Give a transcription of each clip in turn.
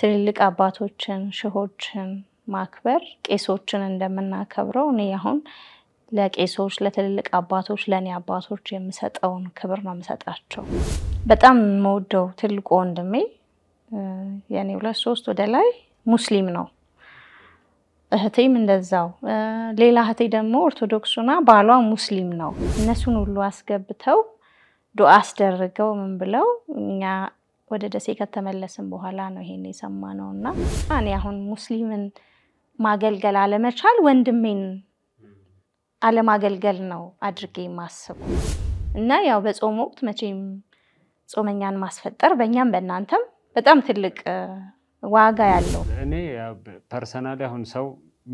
ትልልቅ አባቶችን፣ ሽሆችን ማክበር ቄሶችን እንደምናከብረው እኔ አሁን ለቄሶች፣ ለትልልቅ አባቶች፣ ለእኔ አባቶች የምሰጠውን ክብር ነው የምሰጣቸው። በጣም የምወደው ትልቁ ወንድሜ የእኔ ሁለት ሶስት ወደ ላይ ሙስሊም ነው። እህቴም እንደዛው። ሌላ እህቴ ደግሞ ኦርቶዶክሱና ባሏ ሙስሊም ነው። እነሱን ሁሉ አስገብተው ዱአ አስደርገው ምን ብለው እኛ ወደ ደሴ ከተመለስን በኋላ ነው ይሄን ነው እና እኔ አሁን ሙስሊምን ማገልገል አለመቻል ወንድሜን አለማገልገል ነው አድርጌ ማስቡ እና ያው በጾም ወቅት መቼም ጾመኛን ማስፈጠር በእኛም በእናንተም በጣም ትልቅ ዋጋ ያለው እኔ ፐርሰናል አሁን ሰው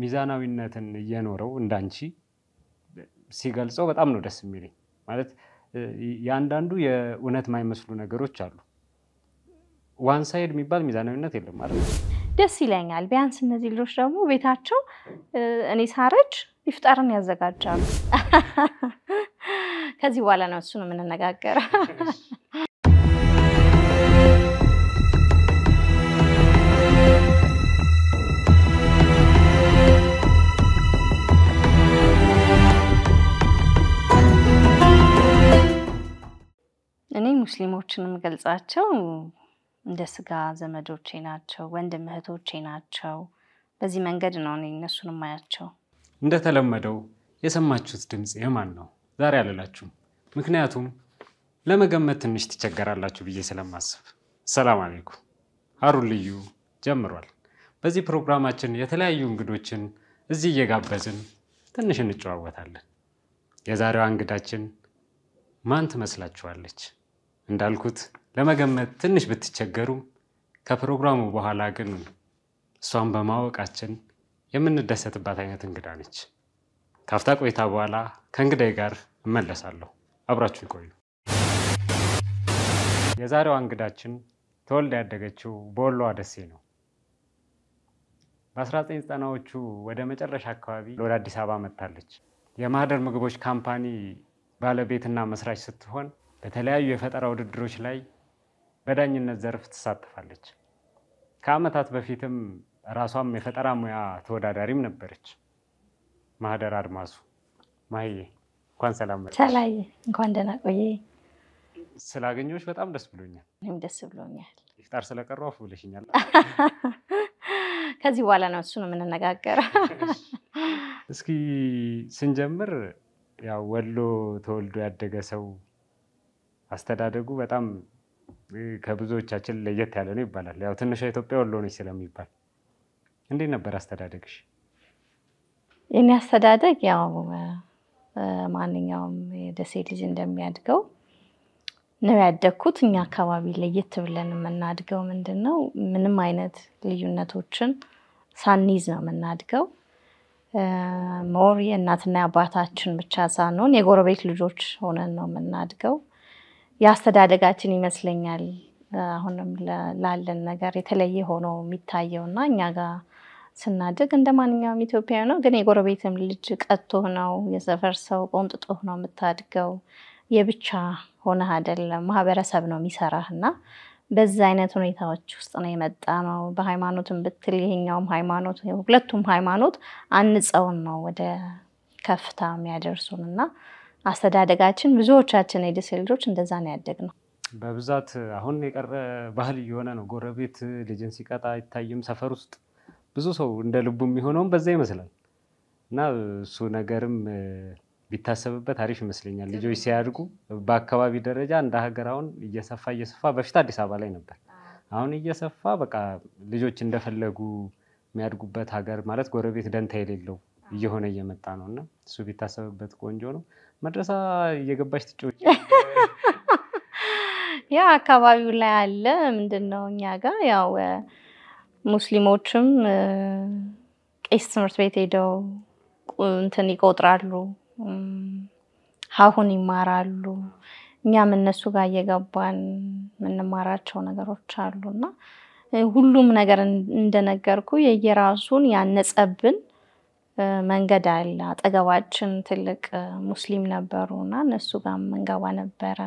ሚዛናዊነትን እየኖረው እንዳንቺ ሲገልጸው በጣም ነው ደስ የሚለኝ። ማለት የአንዳንዱ የእውነት የማይመስሉ ነገሮች አሉ ዋን ሳይድ የሚባል ሚዛናዊነት የለም ነው። ደስ ይለኛል። ቢያንስ እነዚህ ልጆች ደግሞ ቤታቸው እኔ ሳረች ይፍጠርን ያዘጋጃሉ። ከዚህ በኋላ ነው እሱን የምንነጋገር። እኔ ሙስሊሞችን የምገልጻቸው እንደ ስጋ ዘመዶቼ ናቸው፣ ወንድም እህቶቼ ናቸው። በዚህ መንገድ ነው እኔ እነሱን ማያቸው እንደተለመደው የሰማችሁት ድምፅ የማን ነው ዛሬ አልላችሁም፣ ምክንያቱም ለመገመት ትንሽ ትቸገራላችሁ ብዬ ስለማስብ። ሰላም አለይኩም ሀሩን ልዩ ጀምሯል። በዚህ ፕሮግራማችን የተለያዩ እንግዶችን እዚህ እየጋበዝን ትንሽ እንጨዋወታለን። የዛሬዋ እንግዳችን ማን ትመስላችኋለች? እንዳልኩት ለመገመት ትንሽ ብትቸገሩ ከፕሮግራሙ በኋላ ግን እሷን በማወቃችን የምንደሰትባት አይነት እንግዳ ነች። ካፍታ ቆይታ በኋላ ከእንግዳይ ጋር እመለሳለሁ። አብራችሁ ይቆዩ። የዛሬዋ እንግዳችን ተወልደ ያደገችው በወሎዋ ደሴ ነው። በ1990ዎቹ ወደ መጨረሻ አካባቢ ወደ አዲስ አበባ መጥታለች። የማህደር ምግቦች ካምፓኒ ባለቤትና መስራች ስትሆን በተለያዩ የፈጠራ ውድድሮች ላይ በዳኝነት ዘርፍ ትሳተፋለች። ከዓመታት በፊትም ራሷም የፈጠራ ሙያ ተወዳዳሪም ነበረች። ማህደር አድማሱ ማህዬ እንኳን ሰላም ሰላዬ፣ እንኳን ደህና ቆየ። ስላገኘሁሽ በጣም ደስ ብሎኛል። እኔም ደስ ብሎኛል። ኢፍጣር ስለቀሩ አፉ ብለሽኛል። ከዚህ በኋላ ነው እሱ ነው የምንነጋገረው። እስኪ ስንጀምር ያው ወሎ ተወልዶ ያደገ ሰው አስተዳደጉ በጣም ከብዙዎቻችን ለየት ያለ ነው ይባላል። ያው ትንሿ ኢትዮጵያ ወሎ ነች ስለሚባል እንዴት ነበር አስተዳደግሽ? የኔ አስተዳደግ ያው ማንኛውም የደሴ ልጅ እንደሚያድገው ነው ያደግኩት። እኛ አካባቢ ለየት ብለን የምናድገው ምንድን ነው፣ ምንም አይነት ልዩነቶችን ሳንይዝ ነው የምናድገው። ሞር የእናትና የአባታችን ብቻ ሳንሆን የጎረቤት ልጆች ሆነን ነው የምናድገው። የአስተዳደጋችን ይመስለኛል አሁንም ላለን ነገር የተለየ ሆኖ የሚታየው እና እኛ ጋር ስናድግ እንደ ማንኛውም ኢትዮጵያዊ ነው። ግን የጎረቤትም ልጅ ቀጥቶህ ነው፣ የሰፈር ሰው ቆንጥጦህ ነው የምታድገው። የብቻ ሆነህ አይደለም፣ ማህበረሰብ ነው የሚሰራህ እና በዛ አይነት ሁኔታዎች ውስጥ ነው የመጣ ነው። በሃይማኖትም ብትል ይሄኛውም ሃይማኖት ሁለቱም ሃይማኖት አንጸውን ነው ወደ ከፍታ የሚያደርሱን እና አስተዳደጋችን ብዙዎቻችን የደሴ ልጆች እንደዛ ነው ያደግነው። በብዛት አሁን የቀረ ባህል እየሆነ ነው። ጎረቤት ልጅን ሲቀጣ አይታይም። ሰፈር ውስጥ ብዙ ሰው እንደ ልቡ የሚሆነውም በዛ ይመስላል እና እሱ ነገርም ቢታሰብበት አሪፍ ይመስለኛል። ልጆች ሲያድጉ በአካባቢ ደረጃ እንደ ሀገር አሁን እየሰፋ እየሰፋ በፊት አዲስ አበባ ላይ ነበር። አሁን እየሰፋ በቃ ልጆች እንደፈለጉ የሚያድጉበት ሀገር ማለት ጎረቤት ደንታ የሌለው እየሆነ እየመጣ ነው እና እሱ ቢታሰብበት ቆንጆ ነው። መድረሳ እየገባች ትጮች ያ አካባቢው ላይ አለ። ምንድን ነው እኛ ጋር ያው ሙስሊሞችም ቄስ ትምህርት ቤት ሄደው እንትን ይቆጥራሉ፣ ሀሁን ይማራሉ። እኛም እነሱ ጋር እየገባን የምንማራቸው ነገሮች አሉ እና ሁሉም ነገር እንደነገርኩ የየራሱን ያነጸብን መንገድ አለ። አጠገባችን ትልቅ ሙስሊም ነበሩ እና እነሱ ጋር መንገባ ነበረ።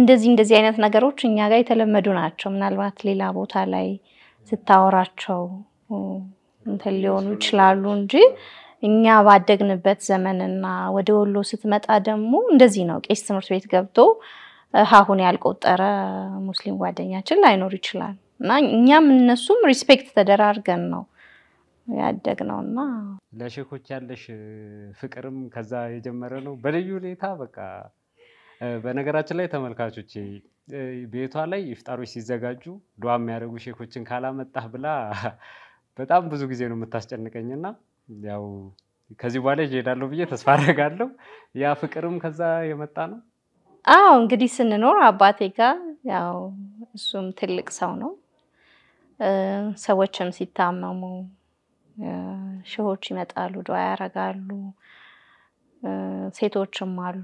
እንደዚህ እንደዚህ አይነት ነገሮች እኛ ጋር የተለመዱ ናቸው። ምናልባት ሌላ ቦታ ላይ ስታወራቸው እንትን ሊሆኑ ይችላሉ እንጂ እኛ ባደግንበት ዘመንና ወደ ወሎ ስትመጣ ደግሞ እንደዚህ ነው። ቄስ ትምህርት ቤት ገብቶ ሀሁን ያልቆጠረ ሙስሊም ጓደኛችን ላይኖር ይችላል እና እኛም እነሱም ሪስፔክት ተደራርገን ነው ነው እና ለሼኮች ያለሽ ፍቅርም ከዛ የጀመረ ነው በልዩ ሁኔታ በቃ በነገራችን ላይ ተመልካቾች ቤቷ ላይ ይፍጣሮች ሲዘጋጁ ዱዓ የሚያደርጉ ሼኮችን ካላመጣህ ብላ በጣም ብዙ ጊዜ ነው የምታስጨንቀኝ እና ያው ከዚህ በኋላ እሄዳለሁ ብዬ ተስፋ አደርጋለሁ። ያ ፍቅርም ከዛ የመጣ ነው። አዎ እንግዲህ ስንኖር አባቴ ጋር ያው እሱም ትልቅ ሰው ነው። ሰዎችም ሲታመሙ ሽሆች ይመጣሉ፣ ዱዓ ያደርጋሉ። ሴቶችም አሉ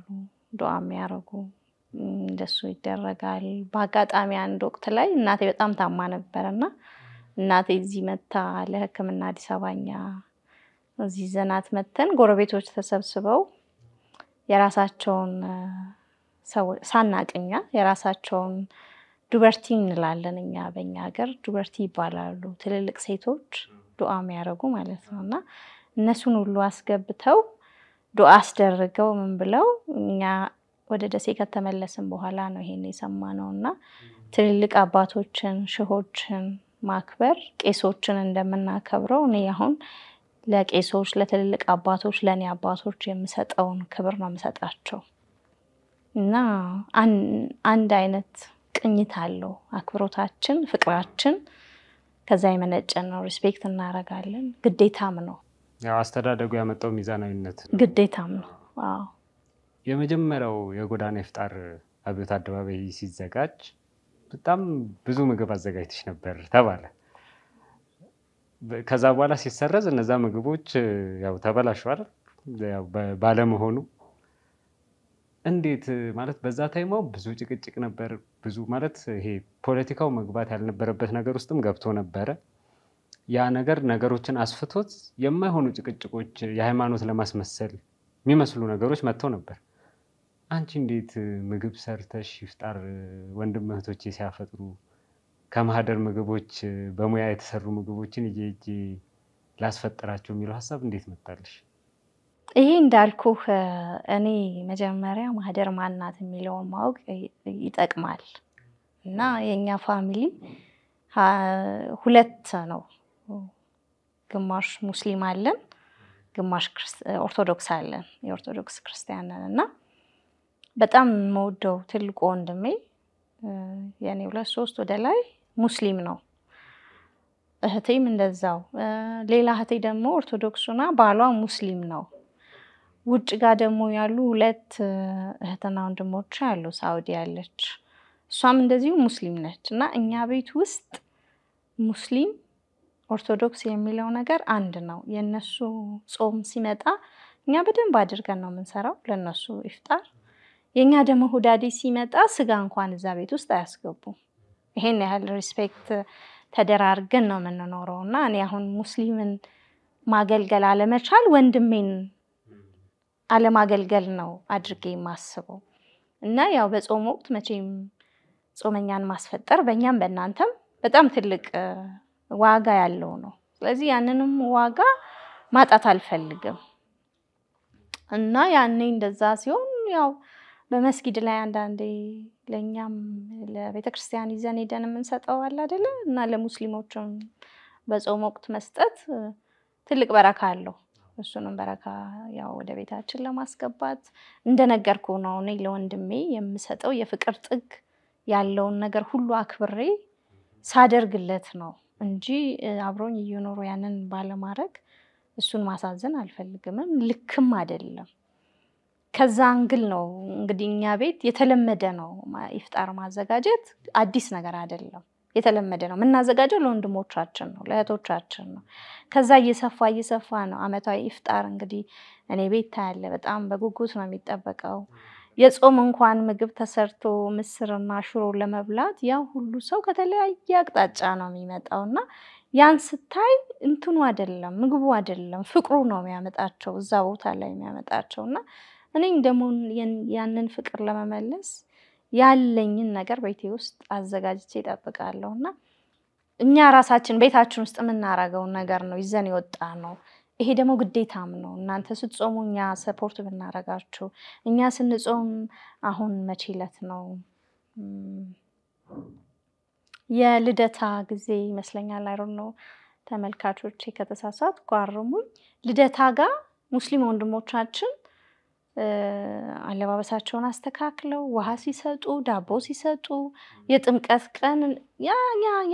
ዱዓ የሚያደርጉ እንደሱ ይደረጋል። በአጋጣሚ አንድ ወቅት ላይ እናቴ በጣም ታማ ነበር እና እናቴ እዚህ መታ ለሕክምና አዲስ አበባኛ እዚህ ዘናት መተን ጎረቤቶች ተሰብስበው የራሳቸውን ሳናቅኛ የራሳቸውን ዱበርቲ እንላለን እኛ በኛ ሀገር ዱበርቲ ይባላሉ ትልልቅ ሴቶች ዱዓ የሚያደርጉ ማለት ነው እና እነሱን ሁሉ አስገብተው ዱዓ አስደርገው ምን ብለው እኛ ወደ ደሴ ከተመለስን በኋላ ነው ይሄን የሰማ ነው እና ትልልቅ አባቶችን ሽሆችን ማክበር ቄሶችን እንደምናከብረው እኔ አሁን ለቄሶች ለትልልቅ አባቶች ለእኔ አባቶች የምሰጠውን ክብር ነው የምሰጣቸው እና አንድ አይነት ቅኝት አለው አክብሮታችን፣ ፍቅራችን ከዛ የመነጨ ነው። ሪስፔክት እናደርጋለን። ግዴታም ነው። ያው አስተዳደጉ ያመጣው ሚዛናዊነት ግዴታም ነው። አዎ የመጀመሪያው የጎዳና የፍጣር አብዮት አደባባይ ሲዘጋጅ በጣም ብዙ ምግብ አዘጋጅተሽ ነበር ተባለ። ከዛ በኋላ ሲሰረዝ እነዛ ምግቦች ያው ተበላሸዋል ባለመሆኑ እንዴት ማለት በዛ ታይሞ ብዙ ጭቅጭቅ ነበር። ብዙ ማለት ይሄ ፖለቲካው መግባት ያልነበረበት ነገር ውስጥም ገብቶ ነበረ። ያ ነገር ነገሮችን አስፍቶት የማይሆኑ ጭቅጭቆች፣ የሃይማኖት ለማስመሰል የሚመስሉ ነገሮች መጥተው ነበር። አንቺ እንዴት ምግብ ሰርተሽ ይፍጣር ወንድም እህቶቼ ሲያፈጥሩ ከማህደር ምግቦች በሙያ የተሰሩ ምግቦችን እጄ እጄ ላስፈጠራቸው የሚለው ሀሳብ እንዴት መጣልሽ? ይሄ እንዳልኩህ እኔ መጀመሪያ ማህደር ማናት የሚለውን ማወቅ ይጠቅማል። እና የእኛ ፋሚሊ ሁለት ነው። ግማሽ ሙስሊም አለን፣ ግማሽ ኦርቶዶክስ አለን። የኦርቶዶክስ ክርስቲያን ነን እና በጣም መወደው ትልቁ ወንድሜ የኔ ሁለት ሶስት ወደ ላይ ሙስሊም ነው። እህቴም እንደዛው። ሌላ እህቴ ደግሞ ኦርቶዶክሱና ባሏ ሙስሊም ነው። ውጭ ጋር ደግሞ ያሉ ሁለት እህትና ወንድሞች አሉ። ሳውዲ ያለች እሷም እንደዚሁ ሙስሊም ነች እና እኛ ቤት ውስጥ ሙስሊም ኦርቶዶክስ የሚለው ነገር አንድ ነው። የእነሱ ጾም ሲመጣ እኛ በደንብ አድርገን ነው የምንሰራው ለእነሱ ኢፍጣር። የእኛ ደግሞ ሁዳዴ ሲመጣ ስጋ እንኳን እዛ ቤት ውስጥ አያስገቡም። ይሄን ያህል ሪስፔክት ተደራርገን ነው የምንኖረው እና እኔ አሁን ሙስሊምን ማገልገል አለመቻል ወንድሜን አለማገልገል ነው አድርጌ የማስበው እና ያው በጾም ወቅት መቼም ጾመኛን ማስፈጠር በእኛም በእናንተም በጣም ትልቅ ዋጋ ያለው ነው። ስለዚህ ያንንም ዋጋ ማጣት አልፈልግም እና ያኔ እንደዛ ሲሆን ያው በመስጊድ ላይ አንዳንዴ ለእኛም ለቤተ ክርስቲያን ይዘን ሄደን የምንሰጠው አለ አይደለ እና ለሙስሊሞችም በጾም ወቅት መስጠት ትልቅ በረካ አለው። እሱንም በረካ ያው ወደ ቤታችን ለማስገባት እንደነገርኩ ነው። እኔ ለወንድሜ የምሰጠው የፍቅር ጥግ ያለውን ነገር ሁሉ አክብሬ ሳደርግለት ነው እንጂ አብሮኝ እየኖሩ ያንን ባለማድረግ እሱን ማሳዘን አልፈልግምም፣ ልክም አይደለም። ከዛ አንግል ነው እንግዲህ እኛ ቤት የተለመደ ነው። ኢፍጣር ማዘጋጀት አዲስ ነገር አይደለም። የተለመደ ነው የምናዘጋጀው ለወንድሞቻችን ነው ለእህቶቻችን ነው። ከዛ እየሰፋ እየሰፋ ነው አመታዊ ኢፍጣር እንግዲህ እኔ ቤት ታያለ። በጣም በጉጉት ነው የሚጠበቀው። የጾም እንኳን ምግብ ተሰርቶ ምስርና ሽሮ ለመብላት ያ ሁሉ ሰው ከተለያየ አቅጣጫ ነው የሚመጣው እና ያን ስታይ እንትኑ አይደለም ምግቡ አይደለም ፍቅሩ ነው የሚያመጣቸው እዛ ቦታ ላይ የሚያመጣቸው እና እኔም ደግሞ ያንን ፍቅር ለመመለስ ያለኝን ነገር ቤቴ ውስጥ አዘጋጅቼ ይጠብቃለሁ። እና እኛ ራሳችን ቤታችን ውስጥ የምናረገው ነገር ነው ይዘን የወጣ ነው። ይሄ ደግሞ ግዴታም ነው። እናንተ ስትጾሙ እኛ ሰፖርት ብናረጋችሁ፣ እኛ ስንጾም አሁን መቼ ዕለት ነው የልደታ ጊዜ ይመስለኛል። አይሮ ነው ተመልካቾች ከተሳሳት ጓርሙኝ። ልደታ ጋር ሙስሊም ወንድሞቻችን አለባበሳቸውን አስተካክለው ውሃ ሲሰጡ፣ ዳቦ ሲሰጡ የጥምቀት ቀን ያ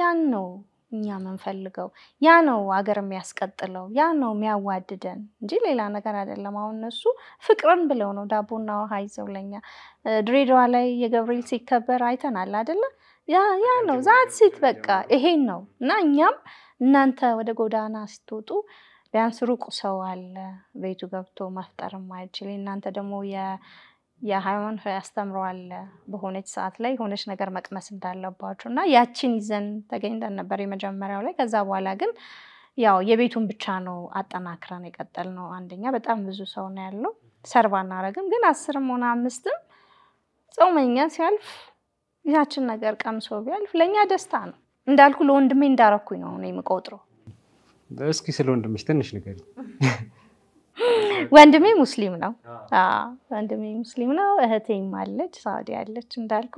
ያን ነው እኛ የምንፈልገው። ያ ነው አገር የሚያስቀጥለው። ያ ነው የሚያዋድደን እንጂ ሌላ ነገር አይደለም። አሁን እነሱ ፍቅርን ብለው ነው ዳቦና ውሃ ይዘው ለኛ። ድሬዳዋ ላይ የገብርኤል ሲከበር አይተናል አይደለ? ያ ያ ነው ዛት ሲት በቃ ይሄን ነው እና እኛም እናንተ ወደ ጎዳና ስትወጡ ቢያንስ ሩቅ ሰው አለ ቤቱ ገብቶ መፍጠር ማይችል እናንተ ደግሞ የሃይማኖት አስተምሮ አለ በሆነች ሰዓት ላይ የሆነች ነገር መቅመስ እንዳለባችሁ እና ያችን ይዘን ተገኝተን ነበር የመጀመሪያው ላይ። ከዛ በኋላ ግን ያው የቤቱን ብቻ ነው አጠናክረን የቀጠል ነው። አንደኛ በጣም ብዙ ሰው ነው ያለው፣ ሰርቭ አናረግም። ግን አስርም ሆነ አምስትም ጾመኛ ሲያልፍ ያችን ነገር ቀምሶ ቢያልፍ ለእኛ ደስታ ነው። እንዳልኩ ለወንድሜ እንዳረኩኝ ነው የምቆጥረው። እስኪ ስለ ወንድምሽ ትንሽ ንገሪ። ወንድሜ ሙስሊም ነው። ወንድሜ ሙስሊም ነው። እህቴም አለች ሳዲ አለች እንዳልኩ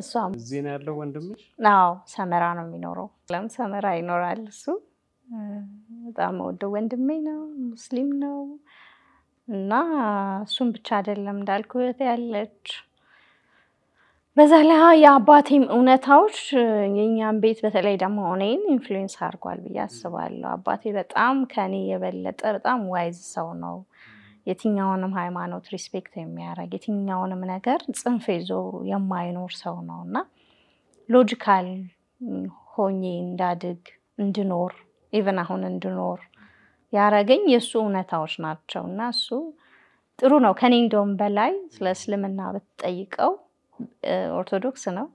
እሷም እዚህ ነው ያለው። ወንድምሽ? አዎ ሰመራ ነው የሚኖረው። ለም ሰመራ ይኖራል። እሱ በጣም ወደው ወንድሜ ነው፣ ሙስሊም ነው እና እሱም ብቻ አይደለም እንዳልኩ እህቴ አለች። በዛ ላይ የአባቴም እውነታዎች የእኛም ቤት በተለይ ደግሞ እኔን ኢንፍሉዌንስ አድርጓል ብዬ አስባለሁ። አባቴ በጣም ከኔ የበለጠ በጣም ዋይዝ ሰው ነው። የትኛውንም ሃይማኖት ሪስፔክት የሚያደርግ የትኛውንም ነገር ጽንፍ ይዞ የማይኖር ሰው ነው እና ሎጂካል ሆኜ እንዳድግ እንድኖር ኢቨን አሁን እንድኖር ያረገኝ የእሱ እውነታዎች ናቸው እና እሱ ጥሩ ነው። ከኔ እንደውም በላይ ስለ እስልምና ብትጠይቀው ኦርቶዶክስ ነው፣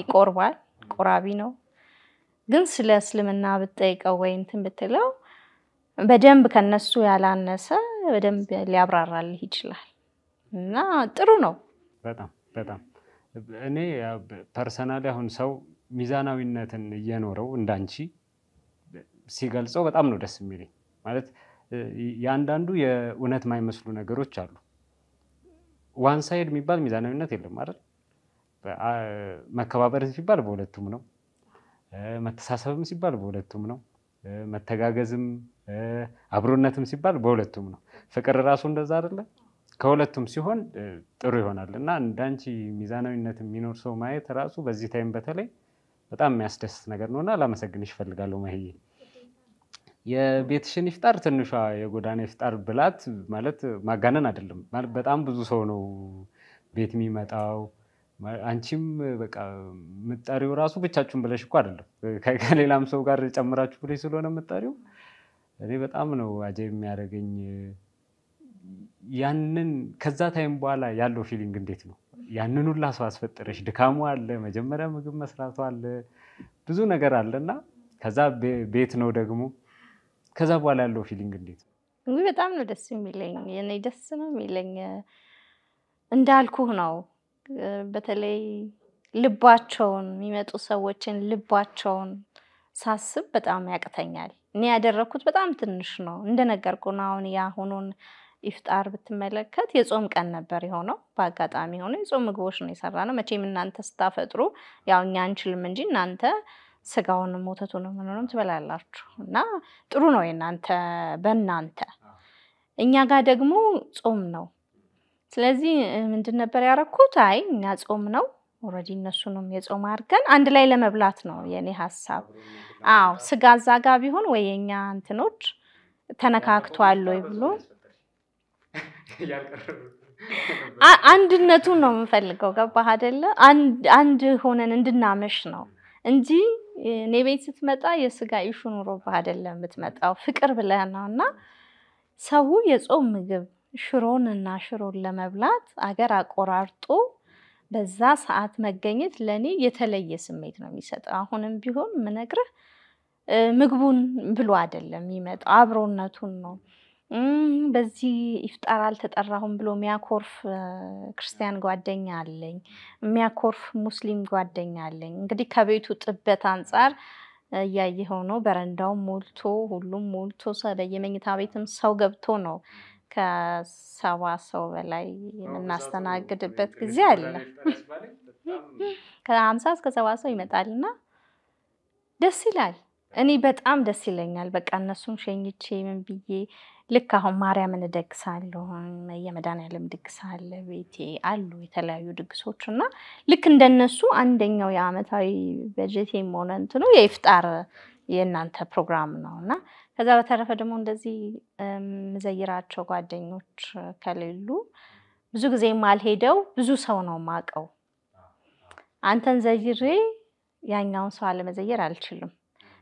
ይቆርባል፣ ቆራቢ ነው። ግን ስለ እስልምና ብትጠይቀው ወይ እንትን ብትለው በደንብ ከነሱ ያላነሰ በደንብ ሊያብራራልህ ይችላል። እና ጥሩ ነው በጣም በጣም እኔ ፐርሰናል አሁን ሰው ሚዛናዊነትን እየኖረው እንዳንቺ ሲገልጸው በጣም ነው ደስ የሚለኝ። ማለት የአንዳንዱ የእውነት የማይመስሉ ነገሮች አሉ ዋን ሳይድ የሚባል ሚዛናዊነት የለም አይደል? መከባበር ሲባል በሁለቱም ነው። መተሳሰብም ሲባል በሁለቱም ነው። መተጋገዝም አብሮነትም ሲባል በሁለቱም ነው። ፍቅር ራሱ እንደዛ አይደለ? ከሁለቱም ሲሆን ጥሩ ይሆናል እና እንዳንቺ ሚዛናዊነት የሚኖር ሰው ማየት ራሱ በዚህ ታይም በተለይ በጣም የሚያስደስት ነገር ነው እና ላመሰግንሽ እፈልጋለሁ የቤትሽን ይፍጣር ትንሿ የጎዳና ይፍጣር ብላት ማለት ማጋነን አይደለም። ማለት በጣም ብዙ ሰው ነው ቤት የሚመጣው። አንቺም በቃ ምጣሪው ራሱ ብቻችሁን ብለሽ እኮ አይደለም ከሌላም ሰው ጋር ጨምራችሁ ብለሽ ስለሆነ ምጣሪው እኔ በጣም ነው አጀብ የሚያደርገኝ። ያንን ከዛ ታይም በኋላ ያለው ፊሊንግ እንዴት ነው? ያንን ሁላ ሰው አስፈጠረሽ። ድካሙ አለ፣ መጀመሪያ ምግብ መስራቱ አለ፣ ብዙ ነገር አለ እና ከዛ ቤት ነው ደግሞ ከዛ በኋላ ያለው ፊሊንግ እንዴት እንግዲህ በጣም ነው ደስ የሚለኝ። እኔ ደስ ነው የሚለኝ እንዳልኩህ ነው። በተለይ ልባቸውን የሚመጡ ሰዎችን ልባቸውን ሳስብ በጣም ያቅተኛል። እኔ ያደረግኩት በጣም ትንሽ ነው እንደነገርኩ ነው። አሁን የአሁኑን ኢፍጣር ብትመለከት የጾም ቀን ነበር የሆነው። በአጋጣሚ ሆነ የጾም ምግቦች ነው የሰራ ነው። መቼም እናንተ ስታፈጥሩ ያው እኛ አንችልም እንጂ እናንተ ስጋውንም ወተቱንም ምኑንም ትበላላችሁ እና ጥሩ ነው የናንተ በእናንተ። እኛ ጋር ደግሞ ጾም ነው። ስለዚህ ምንድን ነበር ያደረኩት? አይ እኛ ጾም ነው ኦልሬዲ እነሱንም የጾም አድርገን አንድ ላይ ለመብላት ነው የኔ ሀሳብ። አዎ ስጋ እዛ ጋ ቢሆን ወይ የእኛ እንትኖች ተነካክቷል ወይ ብሎ አንድነቱን ነው የምንፈልገው። ገባህ አይደለ? አንድ ሆነን እንድናመሽ ነው እንጂ እኔ ቤት ስትመጣ የስጋ ኢሹ ኑሮብህ አይደለም የምትመጣው፣ ፍቅር ብለህ ነው። እና ሰው የጾም ምግብ ሽሮን እና ሽሮን ለመብላት አገር አቆራርጦ በዛ ሰዓት መገኘት ለእኔ የተለየ ስሜት ነው የሚሰጠው። አሁንም ቢሆን ምነግርህ ምግቡን ብሎ አይደለም የሚመጣው፣ አብሮነቱን ነው በዚህ ኢፍጣር አልተጠራሁም ብሎ የሚያኮርፍ ክርስቲያን ጓደኛ አለኝ። የሚያኮርፍ ሙስሊም ጓደኛ አለኝ። እንግዲህ ከቤቱ ጥበት አንፃር እያየኸው ነው። በረንዳውም ሞልቶ ሁሉም ሞልቶ በየመኝታ ቤትም ሰው ገብቶ ነው ከሰባ ሰው በላይ የምናስተናግድበት ጊዜ አለ። ከሀምሳ እስከ ሰባ ሰው ይመጣልና ደስ ይላል። እኔ በጣም ደስ ይለኛል። በቃ እነሱም ሸኝቼ ምን ብዬ ልክ አሁን ማርያምን እደግሳለሁ፣ የመድኃኒዓለም ድግስ አለ ቤቴ አሉ የተለያዩ ድግሶች እና ልክ እንደነሱ አንደኛው የአመታዊ በጀቴ ሆነ እንትኑ የኢፍጣር የእናንተ ፕሮግራም ነው እና ከዛ በተረፈ ደግሞ እንደዚህ ምዘይራቸው ጓደኞች ከሌሉ ብዙ ጊዜ ማልሄደው ብዙ ሰው ነው ማቀው። አንተን ዘይሬ ያኛውን ሰው አለመዘየር አልችልም።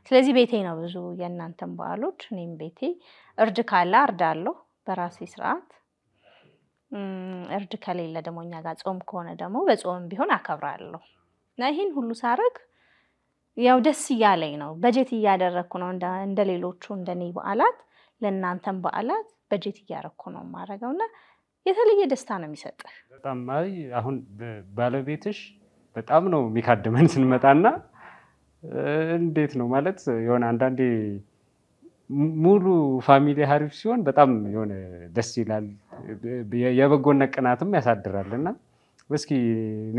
ስለዚህ ቤቴ ነው ብዙ የእናንተን በዓሎች። እኔም ቤቴ እርድ ካለ አርዳለሁ በራሴ ስርዓት። እርድ ከሌለ ደግሞ እኛ ጋር ጾም ከሆነ ደግሞ በጾም ቢሆን አከብራለሁ እና ይህን ሁሉ ሳረግ ያው ደስ እያለኝ ነው። በጀት እያደረግኩ ነው እንደ ሌሎቹ እንደኔ በዓላት ለእናንተን በዓላት በጀት እያደረግኩ ነው የማደርገው እና የተለየ ደስታ ነው የሚሰጥህ። በጣም አሁን ባለቤትሽ በጣም ነው የሚካድመን ስንመጣና እንዴት ነው ማለት የሆነ አንዳንዴ ሙሉ ፋሚሊ ሀሪፍ ሲሆን በጣም የሆነ ደስ ይላል። የበጎነት ቅናትም ያሳድራል እና እስኪ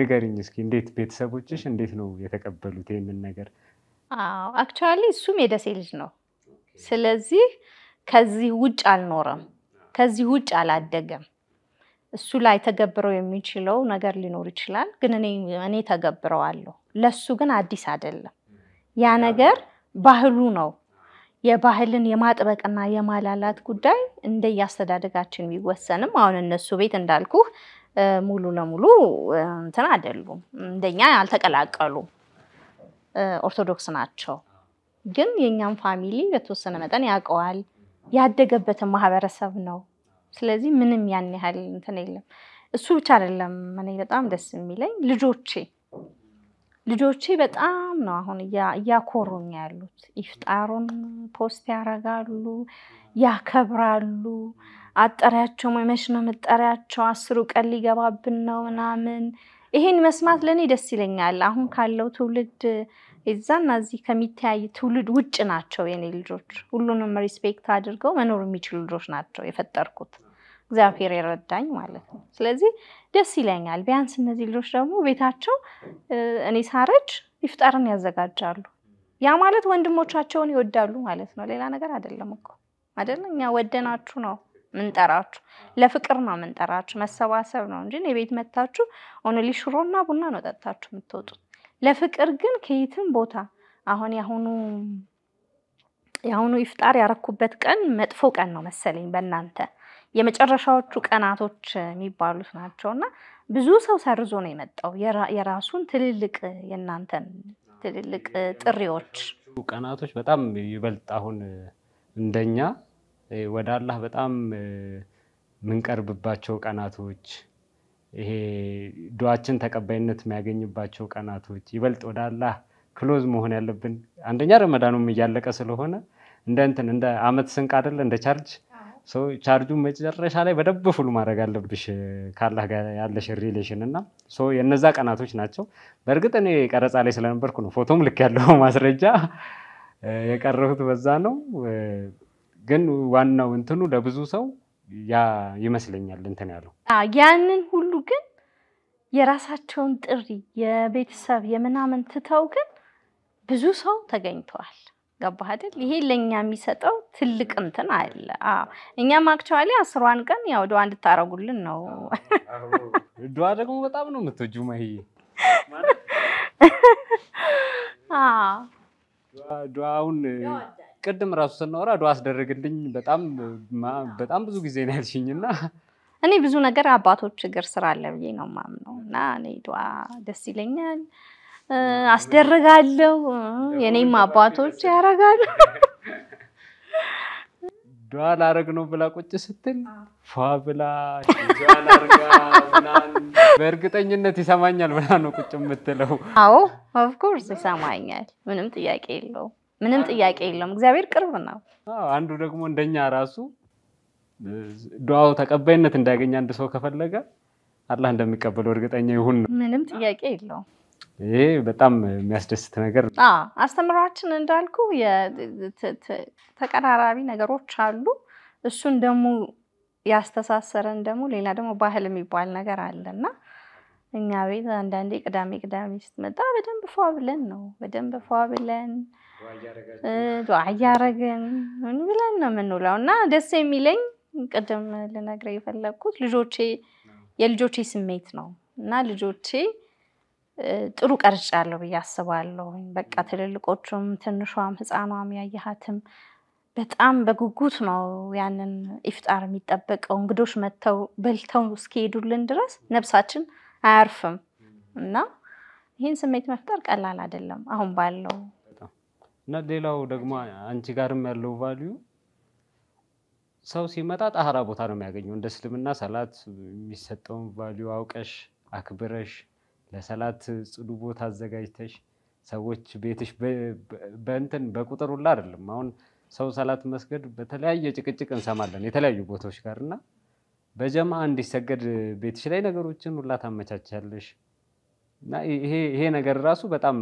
ንገሪኝ እስኪ እንዴት ቤተሰቦችሽ እንዴት ነው የተቀበሉት ይህንን ነገር? አክቹዋሊ እሱም የደሴ ልጅ ነው። ስለዚህ ከዚህ ውጭ አልኖረም፣ ከዚህ ውጭ አላደገም። እሱ ላይ ተገብረው የሚችለው ነገር ሊኖር ይችላል፣ ግን እኔ ተገብረዋለሁ። ለሱ ግን አዲስ አይደለም። ያ ነገር ባህሉ ነው። የባህልን የማጥበቅና የማላላት ጉዳይ እንደየአስተዳደጋችን ቢወሰንም አሁን እነሱ ቤት እንዳልኩ ሙሉ ለሙሉ እንትን አይደሉም፣ እንደኛ ያልተቀላቀሉ ኦርቶዶክስ ናቸው። ግን የእኛም ፋሚሊ በተወሰነ መጠን ያውቀዋል፣ ያደገበትን ማህበረሰብ ነው። ስለዚህ ምንም ያን ያህል እንትን የለም። እሱ ብቻ አይደለም እኔ በጣም ደስ የሚለኝ ልጆቼ ልጆቼ በጣም ነው አሁን እያኮሩኝ ያሉት። ኢፍጣሩን ፖስት ያደርጋሉ፣ ያከብራሉ። አጠሪያቸው መች ነው መጠሪያቸው? አስሩ ቀን ሊገባብን ነው ምናምን። ይሄን መስማት ለእኔ ደስ ይለኛል። አሁን ካለው ትውልድ እዛና እዚህ ከሚተያይ ትውልድ ውጭ ናቸው የኔ ልጆች። ሁሉንም ሪስፔክት አድርገው መኖር የሚችሉ ልጆች ናቸው የፈጠርኩት። እግዚአብሔር የረዳኝ ማለት ነው። ስለዚህ ደስ ይለኛል። ቢያንስ እነዚህ ልጆች ደግሞ ቤታቸው እኔ ሳረጅ ይፍጠርን ያዘጋጃሉ። ያ ማለት ወንድሞቻቸውን ይወዳሉ ማለት ነው። ሌላ ነገር አይደለም እኮ አይደለም። እኛ ወደናችሁ ነው ምንጠራችሁ፣ ለፍቅር ነው ምንጠራችሁ፣ መሰባሰብ ነው እንጂ የቤት መታችሁ ሆነ ሊሽሮና ቡና ነው ጠጥታችሁ የምትወጡት። ለፍቅር ግን ከየትም ቦታ አሁን ያሁኑ የአሁኑ ይፍጣር ያረኩበት ቀን መጥፎ ቀን ነው መሰለኝ በእናንተ የመጨረሻዎቹ ቀናቶች የሚባሉት ናቸው እና ብዙ ሰው ሰርዞ ነው የመጣው የራሱን ትልልቅ የእናንተን ትልልቅ ጥሪዎች ቀናቶች በጣም ይበልጥ አሁን እንደኛ ወደ አላህ በጣም የምንቀርብባቸው ቀናቶች ይሄ ዱዓችን ተቀባይነት የሚያገኝባቸው ቀናቶች ይበልጥ ወደ አላህ ክሎዝ መሆን ያለብን አንደኛ ረመዳኑም እያለቀ ስለሆነ እንደ እንትን እንደ አመት ስንቅ አይደል እንደ ቻርጅ ሰው ቻርጁ መጨረሻ ላይ በደብ ፉል ማድረግ አለብሽ ካላህ ጋር ያለሽ ሪሌሽን እና የነዛ ቀናቶች ናቸው። በእርግጥ እኔ ቀረጻ ላይ ስለነበርኩ ነው ፎቶም ልክ ያለው ማስረጃ የቀረሁት በዛ ነው። ግን ዋናው እንትኑ ለብዙ ሰው ያ ይመስለኛል እንትን ያለው ያንን ሁሉ ግን የራሳቸውን ጥሪ የቤተሰብ የምናምን ትተው ግን ብዙ ሰው ተገኝተዋል። ገባህ አይደል? ይሄ ለእኛ የሚሰጠው ትልቅ እንትን አለ። እኛም አክቹዋሊ አስሯን ቀን ያው ዱዓ እንድታረጉልን ነው። ድዋ ደግሞ በጣም ነው የምትወጂው ማሂዬ። ዱዓውን ቅድም ራሱ ስናወራ ዱዓ አስደረግልኝ በጣም ብዙ ጊዜ ነው ያልሽኝ እና እኔ ብዙ ነገር አባቶች እግር ስራ አለ ብዬ ነው የማምነው እና እኔ ዱዓ ደስ ይለኛል። አስደርጋለሁ። የኔም አባቶች ያረጋሉ። ዱዓ ላረግ ነው ብላ ቁጭ ስትል ፏ ብላ በእርግጠኝነት ይሰማኛል ብላ ነው ቁጭ የምትለው። አዎ ኦፍኮርስ ይሰማኛል፣ ምንም ጥያቄ የለው፣ ምንም ጥያቄ የለውም። እግዚአብሔር ቅርብ ነው። አንዱ ደግሞ እንደኛ ራሱ ዱዓው ተቀባይነት እንዳያገኝ አንድ ሰው ከፈለገ አላህ እንደሚቀበለው እርግጠኛ ይሁን ነው። ምንም ጥያቄ የለውም። ይሄ በጣም የሚያስደስት ነገር አስተምራችን እንዳልኩ ተቀራራቢ ነገሮች አሉ። እሱን ደግሞ ያስተሳሰረን ደግሞ ሌላ ደግሞ ባህል የሚባል ነገር አለና እኛ ቤት አንዳንዴ ቅዳሜ ቅዳሜ ስትመጣ በደንብ ፏ ብለን ነው በደንብ ፏ ብለን ዱዓ እያረግን ምን ብለን ነው የምንውለው እና ደስ የሚለኝ ቅድም ልነግረ የፈለግኩት ልጆቼ የልጆቼ ስሜት ነው እና ልጆቼ ጥሩ ቀርጫ ያለው ብዬ አስባለሁ። በቃ ትልልቆቹም ትንሿም ህፃኗም ያየሃትም በጣም በጉጉት ነው ያንን ኢፍጣር የሚጠበቀው። እንግዶች መጥተው በልተው እስኪሄዱልን ድረስ ነብሳችን አያርፍም እና ይህን ስሜት መፍጠር ቀላል አይደለም አሁን ባለው እና ሌላው ደግሞ አንቺ ጋርም ያለው ቫልዩ ሰው ሲመጣ ጣህራ ቦታ ነው የሚያገኘው። እንደ እስልምና ሰላት የሚሰጠውን ቫልዩ አውቀሽ አክብረሽ ለሰላት ጽዱ ቦታ አዘጋጅተሽ ሰዎች ቤትሽ በእንትን በቁጥር ሁላ አይደለም። አሁን ሰው ሰላት መስገድ በተለያየ ጭቅጭቅ እንሰማለን የተለያዩ ቦታዎች ጋር እና በጀማ እንዲሰገድ ቤትሽ ላይ ነገሮችን ሁላ ታመቻቻለሽ እና ይሄ ነገር ራሱ በጣም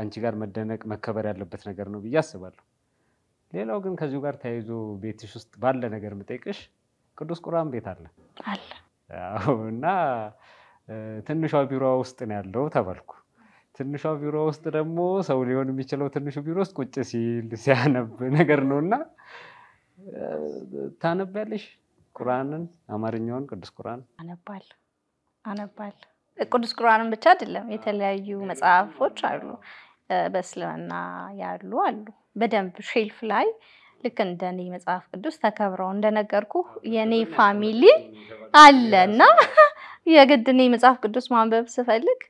አንቺ ጋር መደነቅ መከበር ያለበት ነገር ነው ብዬ አስባለሁ። ሌላው ግን ከዚሁ ጋር ተያይዞ ቤትሽ ውስጥ ባለ ነገር የምጠይቅሽ ቅዱስ ቁርአን ቤት አለ አለ እና ትንሿ ቢሮ ውስጥ ነው ያለው ተባልኩ። ትንሿ ቢሮ ውስጥ ደግሞ ሰው ሊሆን የሚችለው ትንሹ ቢሮ ውስጥ ቁጭ ሲል ሲያነብ ነገር ነው እና ታነቢያለሽ? ቁርአንን፣ አማርኛውን፣ ቅዱስ ቁርአን አነባል አነባል ቅዱስ ቁርአንን ብቻ አይደለም የተለያዩ መጽሐፎች አሉ፣ በእስልምና ያሉ አሉ። በደንብ ሼልፍ ላይ ልክ እንደ እኔ መጽሐፍ ቅዱስ ተከብረው እንደነገርኩ የኔ ፋሚሊ አለ እና የግድ እኔ መጽሐፍ ቅዱስ ማንበብ ስፈልግ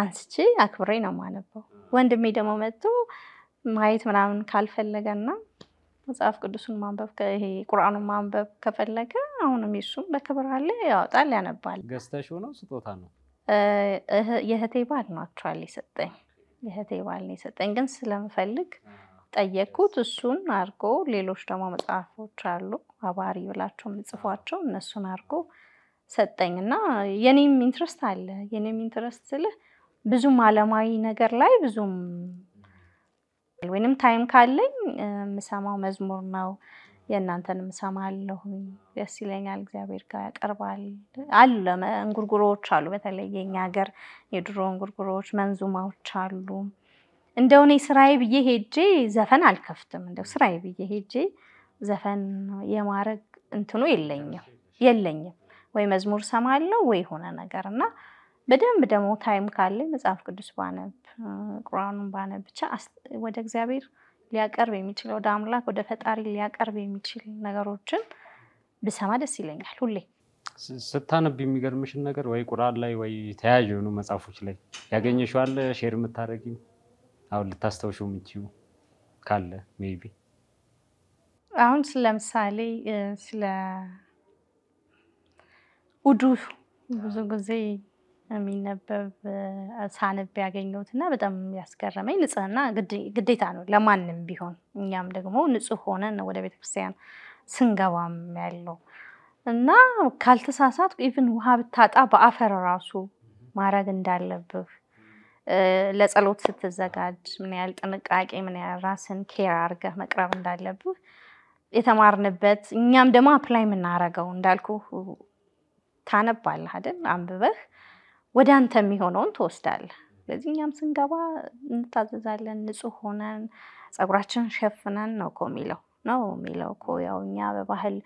አንስቼ አክብሬ ነው ማነበው። ወንድሜ ደግሞ መጥቶ ማየት ምናምን ካልፈለገና መጽሐፍ ቅዱሱን ማንበብ ይሄ ቁርአኑን ማንበብ ከፈለገ አሁንም የሱም በክብር አለ ያወጣል፣ ያነባል። ገዝተሽ ነው? ስጦታ ነው። የእህቴ ባል ነው አክቹዋሊ የሰጠኝ። የእህቴ ባል ነው የሰጠኝ፣ ግን ስለምፈልግ ጠየቅኩት። እሱን አድርጎ ሌሎች ደግሞ መጽሐፎች አሉ አባሪ ብላቸው ምጽፏቸው እነሱን አድርጎ ሰጠኝ እና የኔም ኢንትረስት አለ። የኔም ኢንትረስት ስልህ ብዙም አለማዊ ነገር ላይ ብዙም ወይንም ታይም ካለኝ የምሰማው መዝሙር ነው። የእናንተንም እሰማለሁ፣ ደስ ይለኛል። እግዚአብሔር ጋር ያቀርባል አሉ እንጉርጉሮዎች አሉ። በተለይ የኛ ሀገር የድሮ እንጉርጉሮዎች፣ መንዙማዎች አሉ። እንደው እኔ ስራዬ ብዬ ሄጄ ዘፈን አልከፍትም። እንደው ስራዬ ብዬ ሄጄ ዘፈን የማድረግ እንትኑ የለኝም የለኝም ወይ መዝሙር ሰማለው ወይ የሆነ ነገር እና በደንብ ደግሞ ታይም ካለ መጽሐፍ ቅዱስ ባነብ ቁርአኑን ባነብ ብቻ ወደ እግዚአብሔር ሊያቀርብ የሚችል ወደ አምላክ ወደ ፈጣሪ ሊያቀርብ የሚችል ነገሮችን ብሰማ ደስ ይለኛል ሁሌ። ስታነብ የሚገርምሽን ነገር ወይ ቁርአን ላይ ወይ ተያዥ የሆኑ መጽሐፎች ላይ ያገኘሽዋል ሼር የምታደርጊ አሁን ልታስታውሽው የምትይው ካለ ሜይ ቢ አሁን ስለምሳሌ ስለ ውዱ ብዙ ጊዜ የሚነበብ ሳንብ ያገኘሁት እና በጣም ያስገረመኝ ንጽህና ግዴታ ነው ለማንም ቢሆን እኛም ደግሞ ንጹህ ሆነን ወደ ቤተክርስቲያን ስንገባም ያለው እና ካልተሳሳት ኢቭን ውሃ ብታጣ በአፈር ራሱ ማድረግ እንዳለብህ ለጸሎት ስትዘጋጅ ምን ያህል ጥንቃቄ ምን ያህል ራስን ኬር አድርገህ መቅረብ እንዳለብህ የተማርንበት እኛም ደግሞ አፕላይ የምናረገው እንዳልኩ ታነባለህ አይደል? አንብበህ ወደ አንተ የሚሆነውን ትወስዳለህ። ስለዚህ እኛም ስንገባ እንታዘዛለን። ንጹህ ሆነን ፀጉራችንን ሸፍነን ነው እኮ የሚለው ነው የሚለው እኮ ያው እኛ በባህል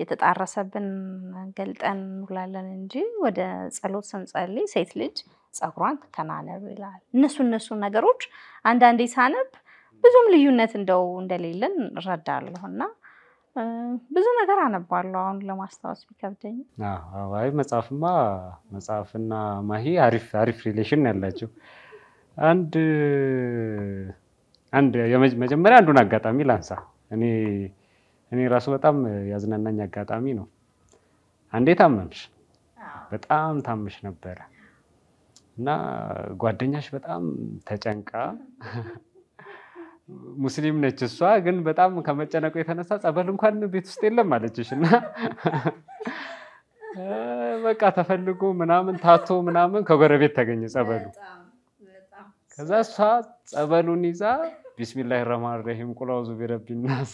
የተጣረሰብን ገልጠን እንውላለን እንጂ ወደ ጸሎት ስንጸልይ ሴት ልጅ ፀጉሯን ትከናነብ ይላል። እነሱ እነሱ ነገሮች አንዳንዴ ሳነብ ብዙም ልዩነት እንደው እንደሌለን እረዳለሁ እና ብዙ ነገር አነባለሁ። አሁን ለማስታወስ ቢከብደኝ። አይ መጽሐፍማ መጽሐፍና ማሂ አሪፍ አሪፍ ሪሌሽን ያላቸው አንድ አንድ መጀመሪያ አንዱን አጋጣሚ ላንሳ። እኔ እኔ ራሱ በጣም ያዝናናኝ አጋጣሚ ነው። አንዴ ታመምሽ፣ በጣም ታምሽ ነበረ እና ጓደኛሽ በጣም ተጨንቃ ሙስሊም ነች እሷ ግን በጣም ከመጨነቁ የተነሳ ጸበል እንኳን ቤት ውስጥ የለም አለችሽ እና በቃ ተፈልጎ ምናምን ታቶ ምናምን ከጎረቤት ተገኘ ጸበሉ። ከዛ እሷ ጸበሉን ይዛ ቢስሚላህ ረህማን ረሂም ቁላውዙ ቢረቢናስ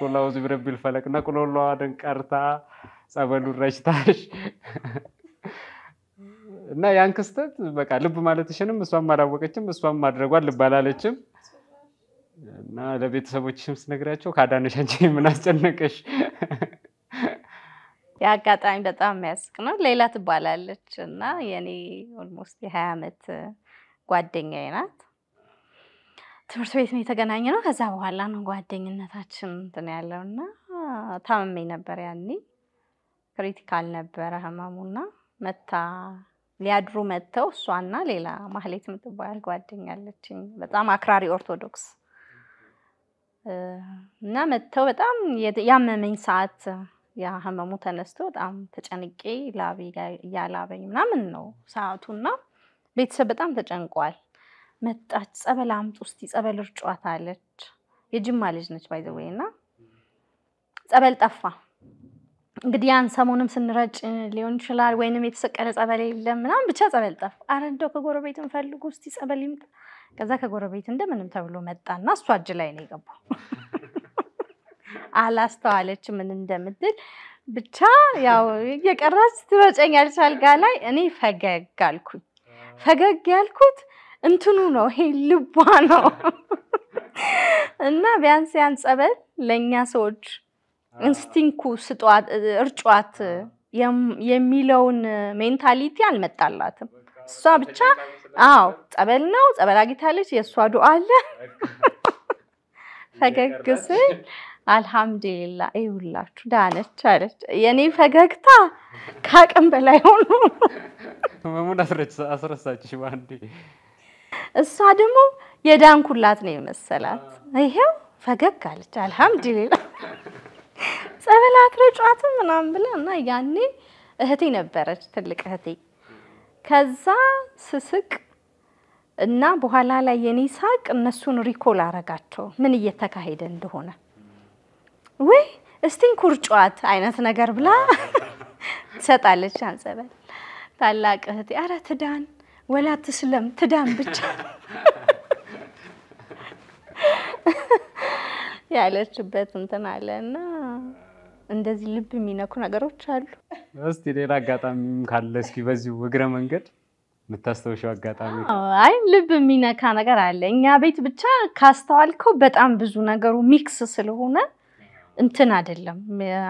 ቁላውዙ ቢረቢል ፈለቅና ቁሎሏዋ ደንቀርታ ጸበሉን ረጭታሽ እና ያን ክስተት በቃ ልብ ማለትሽንም እሷም አላወቀችም፣ እሷም ማድረጓን ልብ አላለችም። እና ለቤተሰቦችም ስነግራቸው ከአዳነሽ አንቺ ምን አስጨነቀሽ? የአጋጣሚ በጣም የሚያስቅ ነው። ሌላ ትባላለች እና የኔ ኦልሞስት የሀያ ዓመት ጓደኛዬ ናት። ትምህርት ቤት ነው የተገናኘ ነው። ከዛ በኋላ ነው ጓደኝነታችን እንትን ያለው እና ታምሜ ነበር ያኔ ክሪቲካል ነበረ ህመሙና መታ ሊያድሩ መጥተው እሷና ሌላ ማህሌት የምትባል ጓደኛለችኝ በጣም አክራሪ ኦርቶዶክስ እና መጥተው በጣም ያመመኝ ሰዓት ያ ህመሙ ተነስቶ በጣም ተጨንቄ ላቤ እያላበኝ ምናምን ነው እና ቤተሰብ በጣም ተጨንቋል። መጣች ጸበል አምጡ እስቲ ጸበል እርጫት አለች። የጅማ ልጅ ነች ባይዘወይ እና ጸበል ጠፋ። እንግዲህ ያን ሰሞንም ስንረጭ ሊሆን ይችላል፣ ወይንም የተሰቀለ ጸበል የለም ምናምን ብቻ ጸበል ጠፋ። ኧረ እንደው ከጎረቤት እንፈልጉ እስቲ ጸበል ይምጣ ከዛ ከጎረቤት እንደምንም ተብሎ መጣና እሷ እጅ ላይ ነው የገባው። አላስተዋለች ምን እንደምትል ብቻ ያው እየቀራች ትመጨኛለች። አልጋ ላይ እኔ ፈገግ አልኩኝ። ፈገግ ያልኩት እንትኑ ነው ይሄ ልቧ ነው እና ቢያንስ ያን ጸበል ለእኛ ሰዎች ኢንስቲንኩ ስጧት እርጯት የሚለውን ሜንታሊቲ አልመጣላትም። እሷ ብቻ አዎ ጸበል ነው። ጸበል አግኝታለች። የእሷ ዱዓ አለ። ፈገግ ስል አልሐምዱሊላ ይሁላችሁ ዳነች አለች። የኔ ፈገግታ ከአቅም በላይ ሆኑ። ህመሙን አስረሳች። በአንዴ። እሷ ደግሞ የዳንኩላት ነው የመሰላት። ይሄው ፈገግ አለች። አልሐምዱሊላ ጸበል አትረጫትም ምናምን ብላ እና ያኔ እህቴ ነበረች ትልቅ እህቴ። ከዛ ስስቅ እና በኋላ ላይ የኔ ሳቅ እነሱን ሪኮል አረጋቸው ምን እየተካሄደ እንደሆነ። ወይ እስቲን ኩርጫት አይነት ነገር ብላ ትሰጣለች አንጸበል። ታላቅ እህት አረ ትዳን ወላ ትስለም ትዳን ብቻ ያለችበት እንትን አለ እና እንደዚህ ልብ የሚነኩ ነገሮች አሉ። እስቲ ሌላ አጋጣሚም ካለ እስኪ በዚሁ እግረ መንገድ የምታስታውሸው አጋጣሚ? አይ ልብ የሚነካ ነገር አለ። እኛ ቤት ብቻ ካስተዋልከው በጣም ብዙ ነገሩ ሚክስ ስለሆነ እንትን አይደለም።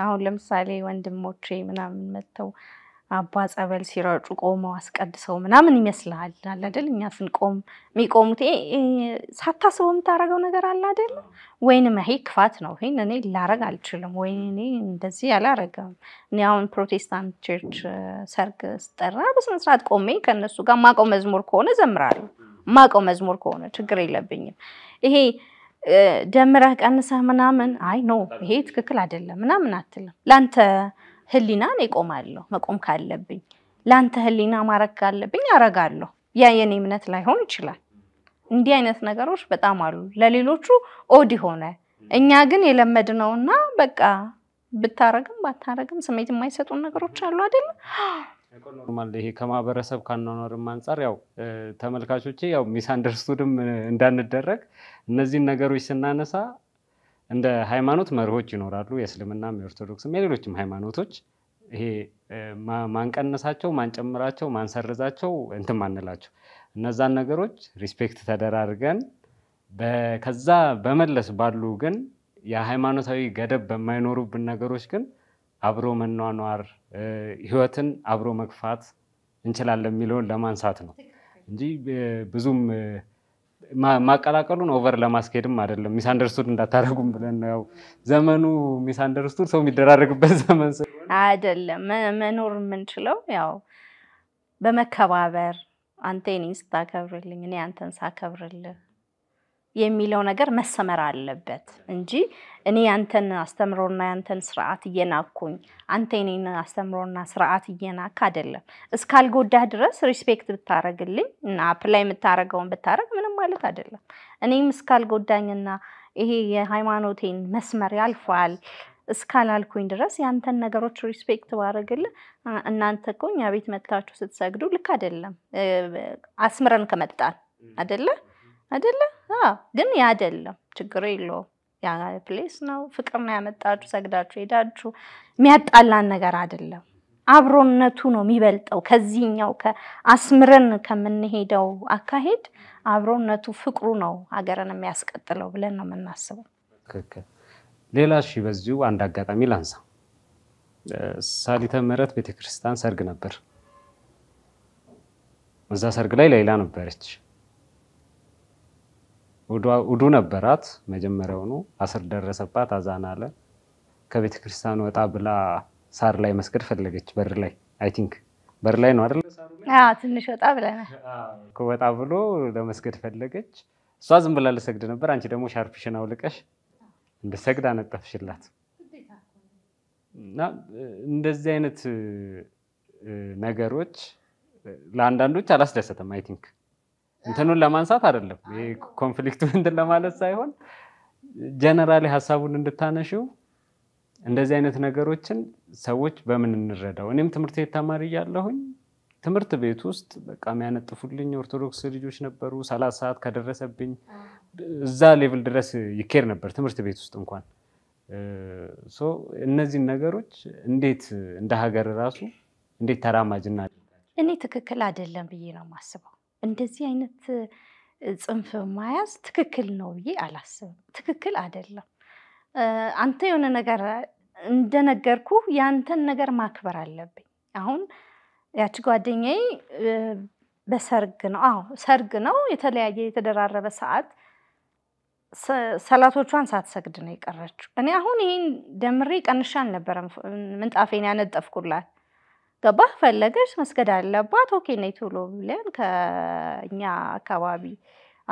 አሁን ለምሳሌ ወንድሞቼ ምናምን መጥተው አባ ጸበል ሲረጩ ቆመው አስቀድሰው ምናምን ይመስልሃል አይደል? እኛ ስንቆም የሚቆሙት ሳታስበው የምታደርገው ነገር አለ አይደል? ወይንም ይሄ ክፋት ነው፣ ይሄን እኔ ላረግ አልችልም፣ ወይ እኔ እንደዚህ አላረግም። እኔ አሁን ፕሮቴስታንት ቸርች ሰርግ ስጠራ በስነስርዓት ቆሜ ከእነሱ ጋር ማቀው መዝሙር ከሆነ ዘምራለሁ፣ ማቀው መዝሙር ከሆነ ችግር የለብኝም። ይሄ ደምረህ ቀንሰህ ምናምን አይ ኖ ይሄ ትክክል አይደለም ምናምን አትልም ለአንተ ህሊናን እቆማለሁ መቆም ካለብኝ ለአንተ ህሊና ማድረግ ካለብኝ አረጋለሁ። ያ የኔ እምነት ላይሆን ይችላል። እንዲህ አይነት ነገሮች በጣም አሉ። ለሌሎቹ ኦድ ሆነ፣ እኛ ግን የለመድነውና በቃ ብታረግም ባታረግም ስሜት የማይሰጡን ነገሮች አሉ አይደለ? ኖርማል ይሄ ከማህበረሰብ ካኗኗርም አንጻር ያው ተመልካቾቼ ያው ሚስ አንደርስቱድም እንዳንደረግ እነዚህን ነገሮች ስናነሳ እንደ ሃይማኖት መርሆች ይኖራሉ። የእስልምናም የኦርቶዶክስም የሌሎችም ሃይማኖቶች ይሄ ማንቀነሳቸው፣ ማንጨምራቸው፣ ማንሰርዛቸው እንትን ማንላቸው እነዛን ነገሮች ሪስፔክት ተደራርገን ከዛ በመለስ ባሉ ግን የሃይማኖታዊ ገደብ በማይኖሩብን ነገሮች ግን አብሮ መኗኗር ህይወትን አብሮ መግፋት እንችላለን የሚለውን ለማንሳት ነው እንጂ ብዙም ማቀላቀሉን ኦቨር ለማስኬድም አይደለም ሚስአንደርስቱድ እንዳታደረጉም ብለን ነው። ያው ዘመኑ ሚስአንደርስቱድ ሰው የሚደራረግበት ዘመን አይደለም። መኖር የምንችለው ያው በመከባበር አንተ እኔን ስታከብርልኝ እኔ አንተን ሳከብርልህ የሚለው ነገር መሰመር አለበት እንጂ እኔ ያንተን አስተምሮና ያንተን ስርዓት እየናኩኝ አንተ የኔን አስተምሮና ስርዓት እየናክ አይደለም። እስካልጎዳህ ድረስ ሪስፔክት ብታረግልኝ እና አፕላይ የምታረገውን ብታረግ ምንም ማለት አይደለም። እኔም እስካልጎዳኝና ይሄ የሃይማኖቴን መስመር ያልፏል እስካላልኩኝ ድረስ ያንተን ነገሮች ሪስፔክት ባረግልህ፣ እናንተ እኮ እኛ ቤት መጥታችሁ ስትሰግዱ ልክ አይደለም። አስምረን ከመጣን አይደለ አይደለ ግን ያደለም ችግር የለውም። ያ ፕሌስ ነው ፍቅር ነው ያመጣችሁ፣ ሰግዳችሁ ሄዳችሁ። የሚያጣላን ነገር አይደለም። አብሮነቱ ነው የሚበልጠው ከዚህኛው ከአስምረን ከምንሄደው አካሄድ አብሮነቱ ፍቅሩ ነው ሀገርን የሚያስቀጥለው ብለን ነው የምናስበው። ትክክል። ሌላ እሺ፣ በዚሁ አንድ አጋጣሚ ላንሳ። ሳሊተ ምሕረት ቤተክርስቲያን ሰርግ ነበር። እዛ ሰርግ ላይ ሌላ ነበረች ውዱ ነበራት። መጀመሪያውኑ አስር ደረሰባት። አዛን አለ። ከቤተ ክርስቲያን ወጣ ብላ ሳር ላይ መስገድ ፈለገች። በር ላይ አይ ቲንክ በር ላይ ነው አይደለ? ትንሽ ወጣ ብለናል። ወጣ ብሎ ለመስገድ ፈለገች። እሷ ዝም ብላ ልሰግድ ነበር። አንቺ ደግሞ ሻርፕሽን አውልቀሽ እንድሰግድ አነጠፍሽላት። እና እንደዚህ አይነት ነገሮች ለአንዳንዶች አላስደሰተም። አይ ቲንክ እንትኑን ለማንሳት አይደለም፣ ኮንፍሊክቱን ኮንፍሊክቱ እንትን ለማለት ሳይሆን ጀነራሊ ሀሳቡን እንድታነሽው እንደዚህ አይነት ነገሮችን ሰዎች በምን እንረዳው። እኔም ትምህርት ቤት ተማሪ እያለሁኝ ትምህርት ቤት ውስጥ በቃ የሚያነጥፉልኝ ኦርቶዶክስ ልጆች ነበሩ። ሰላ ሰዓት ከደረሰብኝ እዛ ሌቭል ድረስ ይኬር ነበር ትምህርት ቤት ውስጥ እንኳን እነዚህን ነገሮች እንዴት እንደ ሀገር ራሱ እንዴት ተራማጅና እኔ ትክክል አይደለም ብዬ ነው የማስበው። እንደዚህ አይነት ጽንፍ መያዝ ትክክል ነው ብዬ አላስብም። ትክክል አይደለም። አንተ የሆነ ነገር እንደነገርኩ የአንተን ነገር ማክበር አለብኝ። አሁን ያቺ ጓደኛዬ በሰርግ ነው፣ አዎ ሰርግ ነው፣ የተለያየ የተደራረበ ሰዓት ሰላቶቿን ሳትሰግድ ነው የቀረችው። እኔ አሁን ይህን ደምሬ ቀንሻ አልነበረም ምንጣፌን ያነጠፍኩላት ገባህ ፈለገች መስገድ አለባት። ኦኬ ነይ ቶሎ ብለን ከእኛ አካባቢ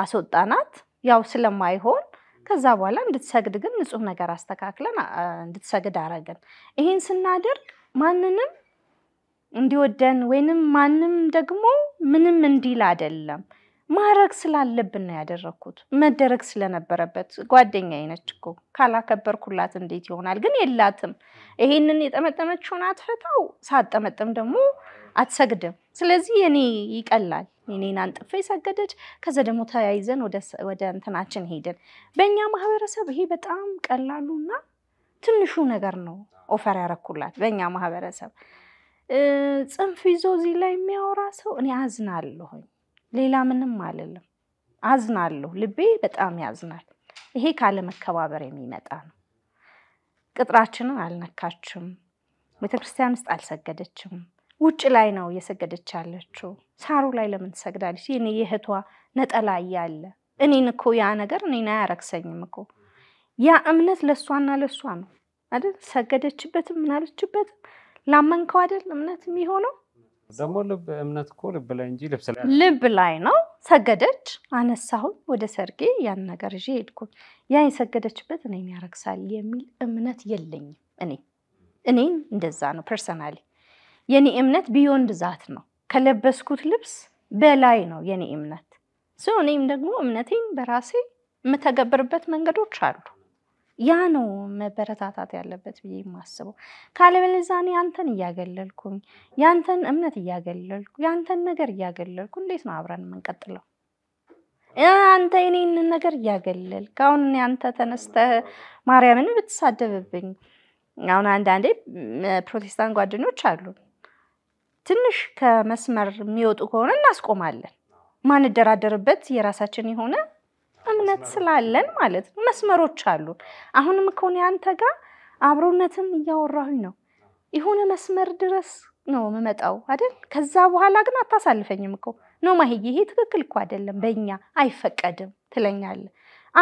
አስወጣናት። ያው ስለማይሆን ከዛ በኋላ እንድትሰግድ ግን ንጹህ ነገር አስተካክለን እንድትሰግድ አረግን። ይሄን ስናደርግ ማንንም እንዲወደን ወይንም ማንም ደግሞ ምንም እንዲል አይደለም። ማድረግ ስላለብን ነው ያደረግኩት፣ መደረግ ስለነበረበት። ጓደኛዬ ነች እኮ ካላከበርኩላት እንዴት ይሆናል? ግን የላትም። ይሄንን የጠመጠመችውን አትፈታው፣ ሳጠመጥም ደግሞ አትሰግድም። ስለዚህ የኔ ይቀላል። የኔን አንጥፌ የሰገደች ከዛ ደግሞ ተያይዘን ወደ እንትናችን ሄድን። በእኛ ማህበረሰብ ይሄ በጣም ቀላሉና ትንሹ ነገር ነው ኦፈር ያረኩላት። በእኛ ማህበረሰብ ጽንፍ ይዞ እዚህ ላይ የሚያወራ ሰው እኔ አዝናለሁኝ። ሌላ ምንም አልልም። አዝናለሁ፣ ልቤ በጣም ያዝናል። ይሄ ካለመከባበር የሚመጣ ነው። ቅጥራችንን አልነካችም። ቤተክርስቲያን ውስጥ አልሰገደችም። ውጭ ላይ ነው እየሰገደች ያለችው። ሳሩ ላይ ለምን ትሰግዳለች? የኔ የእህቷ ነጠላ እያለ እኔን እኮ ያ ነገር እኔን አያረክሰኝም እኮ ያ እምነት ለእሷና ለእሷ ነው አይደል? ሰገደችበትም ምናለችበትም ላመንከው አይደል እምነት የሚሆነው ደግሞ ልብ እምነት እኮ ልብ ላይ እንጂ ልብስ ላይ ልብ ላይ ነው። ሰገደች፣ አነሳሁም ወደ ሰርጌ ያን ነገር ይዤ ሄድኩኝ። ያ የሰገደችበት እኔን ያረግሳል የሚል እምነት የለኝም። እኔ እኔን እንደዛ ነው ፐርሰናሊ። የኔ እምነት ቢዮንድ ዛት ነው፣ ከለበስኩት ልብስ በላይ ነው የኔ እምነት። እኔም ደግሞ እምነቴን በራሴ የምተገብርበት መንገዶች አሉ። ያ ነው መበረታታት ያለበት ብዬ የማስበው። ካለበለዚያ እኔ ያንተን እያገለልኩኝ ያንተን እምነት እያገለልኩ ያንተን ነገር እያገለልኩ እንዴት ነው አብረን የምንቀጥለው? አንተ የኔን ነገር እያገለልክ አሁን ያንተ ተነስተህ ማርያምን ብትሳደብብኝ አሁን አንዳንዴ ፕሮቴስታንት ጓደኞች አሉ ትንሽ ከመስመር የሚወጡ ከሆነ እናስቆማለን። ማንደራደርበት የራሳችን የሆነ እውነት ስላለን ማለት ነው መስመሮች አሉን። አሁንም እኮ ያንተ አንተ ጋር አብሮነትን እያወራሁኝ ነው። የሆነ መስመር ድረስ ነው የምመጣው አይደል? ከዛ በኋላ ግን አታሳልፈኝም እኮ ነው ማሄዬ፣ ይሄ ትክክል እኮ አይደለም፣ በእኛ አይፈቀድም ትለኛለህ።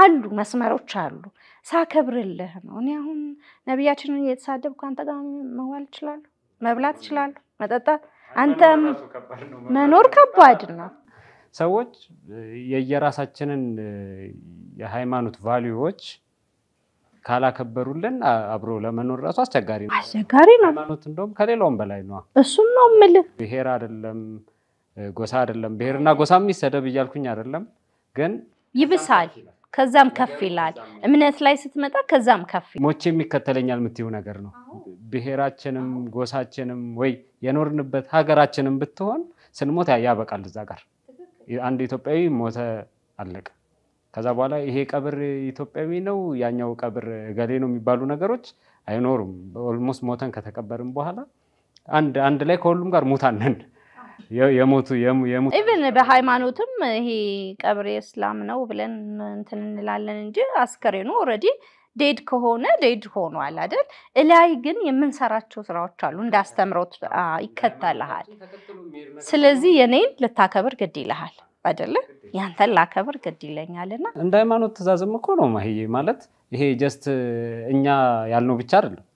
አሉ መስመሮች አሉ። ሳከብርልህ ነው እኔ አሁን ነቢያችንን እየተሳደብኩ አንተ ጋር መዋል እችላለሁ፣ መብላት እችላለሁ፣ መጠጣት አንተም መኖር ከባድ ነው። ሰዎች የየራሳችንን የሃይማኖት ቫሊዩዎች ካላከበሩልን አብሮ ለመኖር ራሱ አስቸጋሪ ነው። አስቸጋሪ ነው። ሃይማኖት እንደውም ከሌላውም በላይ ነው። እሱም ነው የምልህ። ብሔር አይደለም ጎሳ አይደለም ብሔርና ጎሳ የሚሰደብ እያልኩኝ አይደለም፣ ግን ይብሳል፣ ከዛም ከፍ ይላል። እምነት ላይ ስትመጣ ከዛም ከፍ ሞቼ የሚከተለኛል የምትይው ነገር ነው። ብሔራችንም ጎሳችንም ወይ የኖርንበት ሀገራችንም ብትሆን ስንሞት ያበቃል እዛ ጋር አንድ ኢትዮጵያዊ ሞተ፣ አለቀ። ከዛ በኋላ ይሄ ቀብር ኢትዮጵያዊ ነው፣ ያኛው ቀብር ገሌ ነው የሚባሉ ነገሮች አይኖሩም። ኦልሞስት ሞተን ከተቀበርም በኋላ አንድ ላይ ከሁሉም ጋር ሙታነን የሞቱ ኢቨን በሃይማኖትም ይሄ ቀብር የእስላም ነው ብለን እንትን እንላለን እንጂ አስከሬኑ ኦልሬዲ ዴድ ከሆነ ዴድ ሆኗል አይደል? እላይ ግን የምንሰራቸው ስራዎች አሉ። እንዳስተምረው ይከተልሃል። ስለዚህ የኔን ልታከብር ግድ ይልሃል አይደለ? ያንተን ላከብር ግድ ይለኛልና እንደ ሃይማኖት ትእዛዝም እኮ ነው ማህዬ። ማለት ይሄ ጀስት እኛ ያልነው ብቻ አይደለም።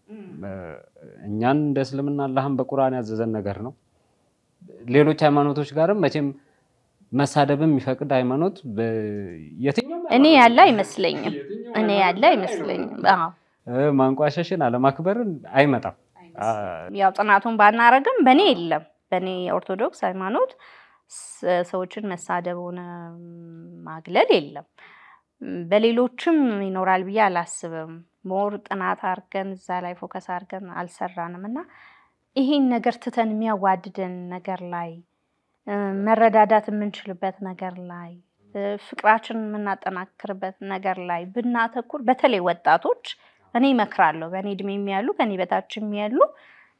እኛን እንደ እስልምና አላህን በቁርአን ያዘዘን ነገር ነው። ሌሎች ሃይማኖቶች ጋርም መቼም መሳደብም የሚፈቅድ ሃይማኖት የትኛው እኔ ያለ አይመስለኝም። እኔ ያለ አይመስለኝም። ማንቋሸሽን አለማክበርን አይመጣም። ያው ጥናቱን ባናረግም በእኔ የለም። በእኔ ኦርቶዶክስ ሃይማኖት ሰዎችን መሳደብ ሆነ ማግለል የለም። በሌሎችም ይኖራል ብዬ አላስብም። ሞር ጥናት አርገን እዛ ላይ ፎከስ አርገን አልሰራንም እና ይሄን ነገር ትተን የሚያዋድደን ነገር ላይ መረዳዳት የምንችልበት ነገር ላይ ፍቅራችን የምናጠናክርበት ነገር ላይ ብናተኩር፣ በተለይ ወጣቶች እኔ እመክራለሁ። በእኔ እድሜ የሚያሉ ከኔ በታች የሚያሉ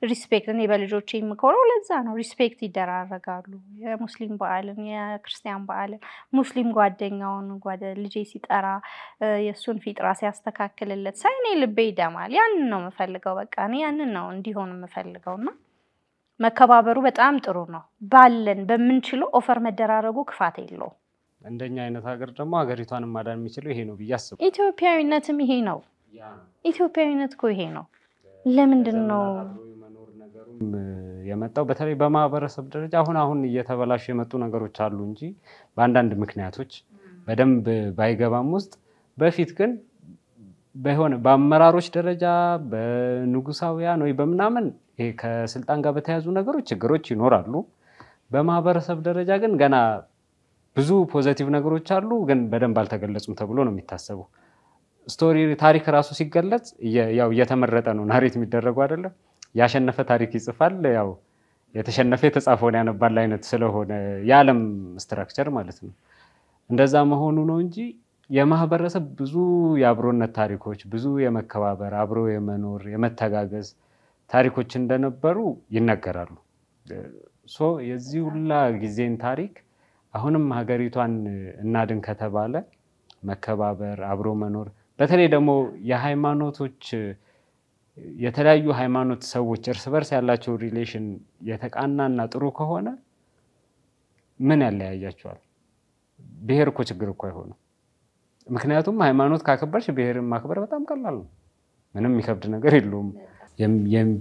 ሪስፔክት፣ እኔ በልጆች የምኮረው ለዛ ነው። ሪስፔክት ይደራረጋሉ። የሙስሊም በዓልን የክርስቲያን በዓልን ሙስሊም ጓደኛውን ጓደ ልጄ ሲጠራ የእሱን ፊጥራ ሲያስተካክልለት ሳይ እኔ ልቤ ይደማል። ያንን ነው የምፈልገው። በቃ እኔ ያንን ነው እንዲሆን የምፈልገው የምፈልገውና መከባበሩ በጣም ጥሩ ነው። ባለን በምንችለው ኦፈር መደራረጉ ክፋት የለውም። እንደኛ አይነት ሀገር ደግሞ ሀገሪቷንም ማዳን የሚችለው ይሄ ነው ብዬ አስብ። ኢትዮጵያዊነትም ይሄ ነው። ኢትዮጵያዊነት እኮ ይሄ ነው። ለምንድን ነው የመጣው? በተለይ በማህበረሰብ ደረጃ አሁን አሁን እየተበላሹ የመጡ ነገሮች አሉ እንጂ በአንዳንድ ምክንያቶች በደንብ ባይገባም ውስጥ በፊት ግን በሆነ በአመራሮች ደረጃ በንጉሳውያን ወይ በምናምን ይሄ ከስልጣን ጋር በተያዙ ነገሮች ችግሮች ይኖራሉ። በማህበረሰብ ደረጃ ግን ገና ብዙ ፖዘቲቭ ነገሮች አሉ፣ ግን በደንብ አልተገለጹም ተብሎ ነው የሚታሰቡ ስቶሪ ታሪክ ራሱ ሲገለጽ ያው እየተመረጠ ነው ናሬት የሚደረጉ አይደለም። ያሸነፈ ታሪክ ይጽፋል፣ ያው የተሸነፈ የተጻፈውን ያነባል አይነት ስለሆነ የዓለም ስትራክቸር ማለት ነው። እንደዛ መሆኑ ነው እንጂ የማህበረሰብ ብዙ የአብሮነት ታሪኮች፣ ብዙ የመከባበር አብሮ የመኖር የመተጋገዝ ታሪኮች እንደነበሩ ይነገራሉ። ሶ የዚህ ሁላ ጊዜን ታሪክ አሁንም ሀገሪቷን እናድን ከተባለ መከባበር፣ አብሮ መኖር በተለይ ደግሞ የሃይማኖቶች የተለያዩ ሃይማኖት ሰዎች እርስ በርስ ያላቸው ሪሌሽን የተቃናና ጥሩ ከሆነ ምን ያለያያቸዋል? ብሔር እኮ ችግር እኮ አይሆንም። ምክንያቱም ሃይማኖት ካከበርሽ ብሔርን ማክበር በጣም ቀላል ነው። ምንም የሚከብድ ነገር የለውም።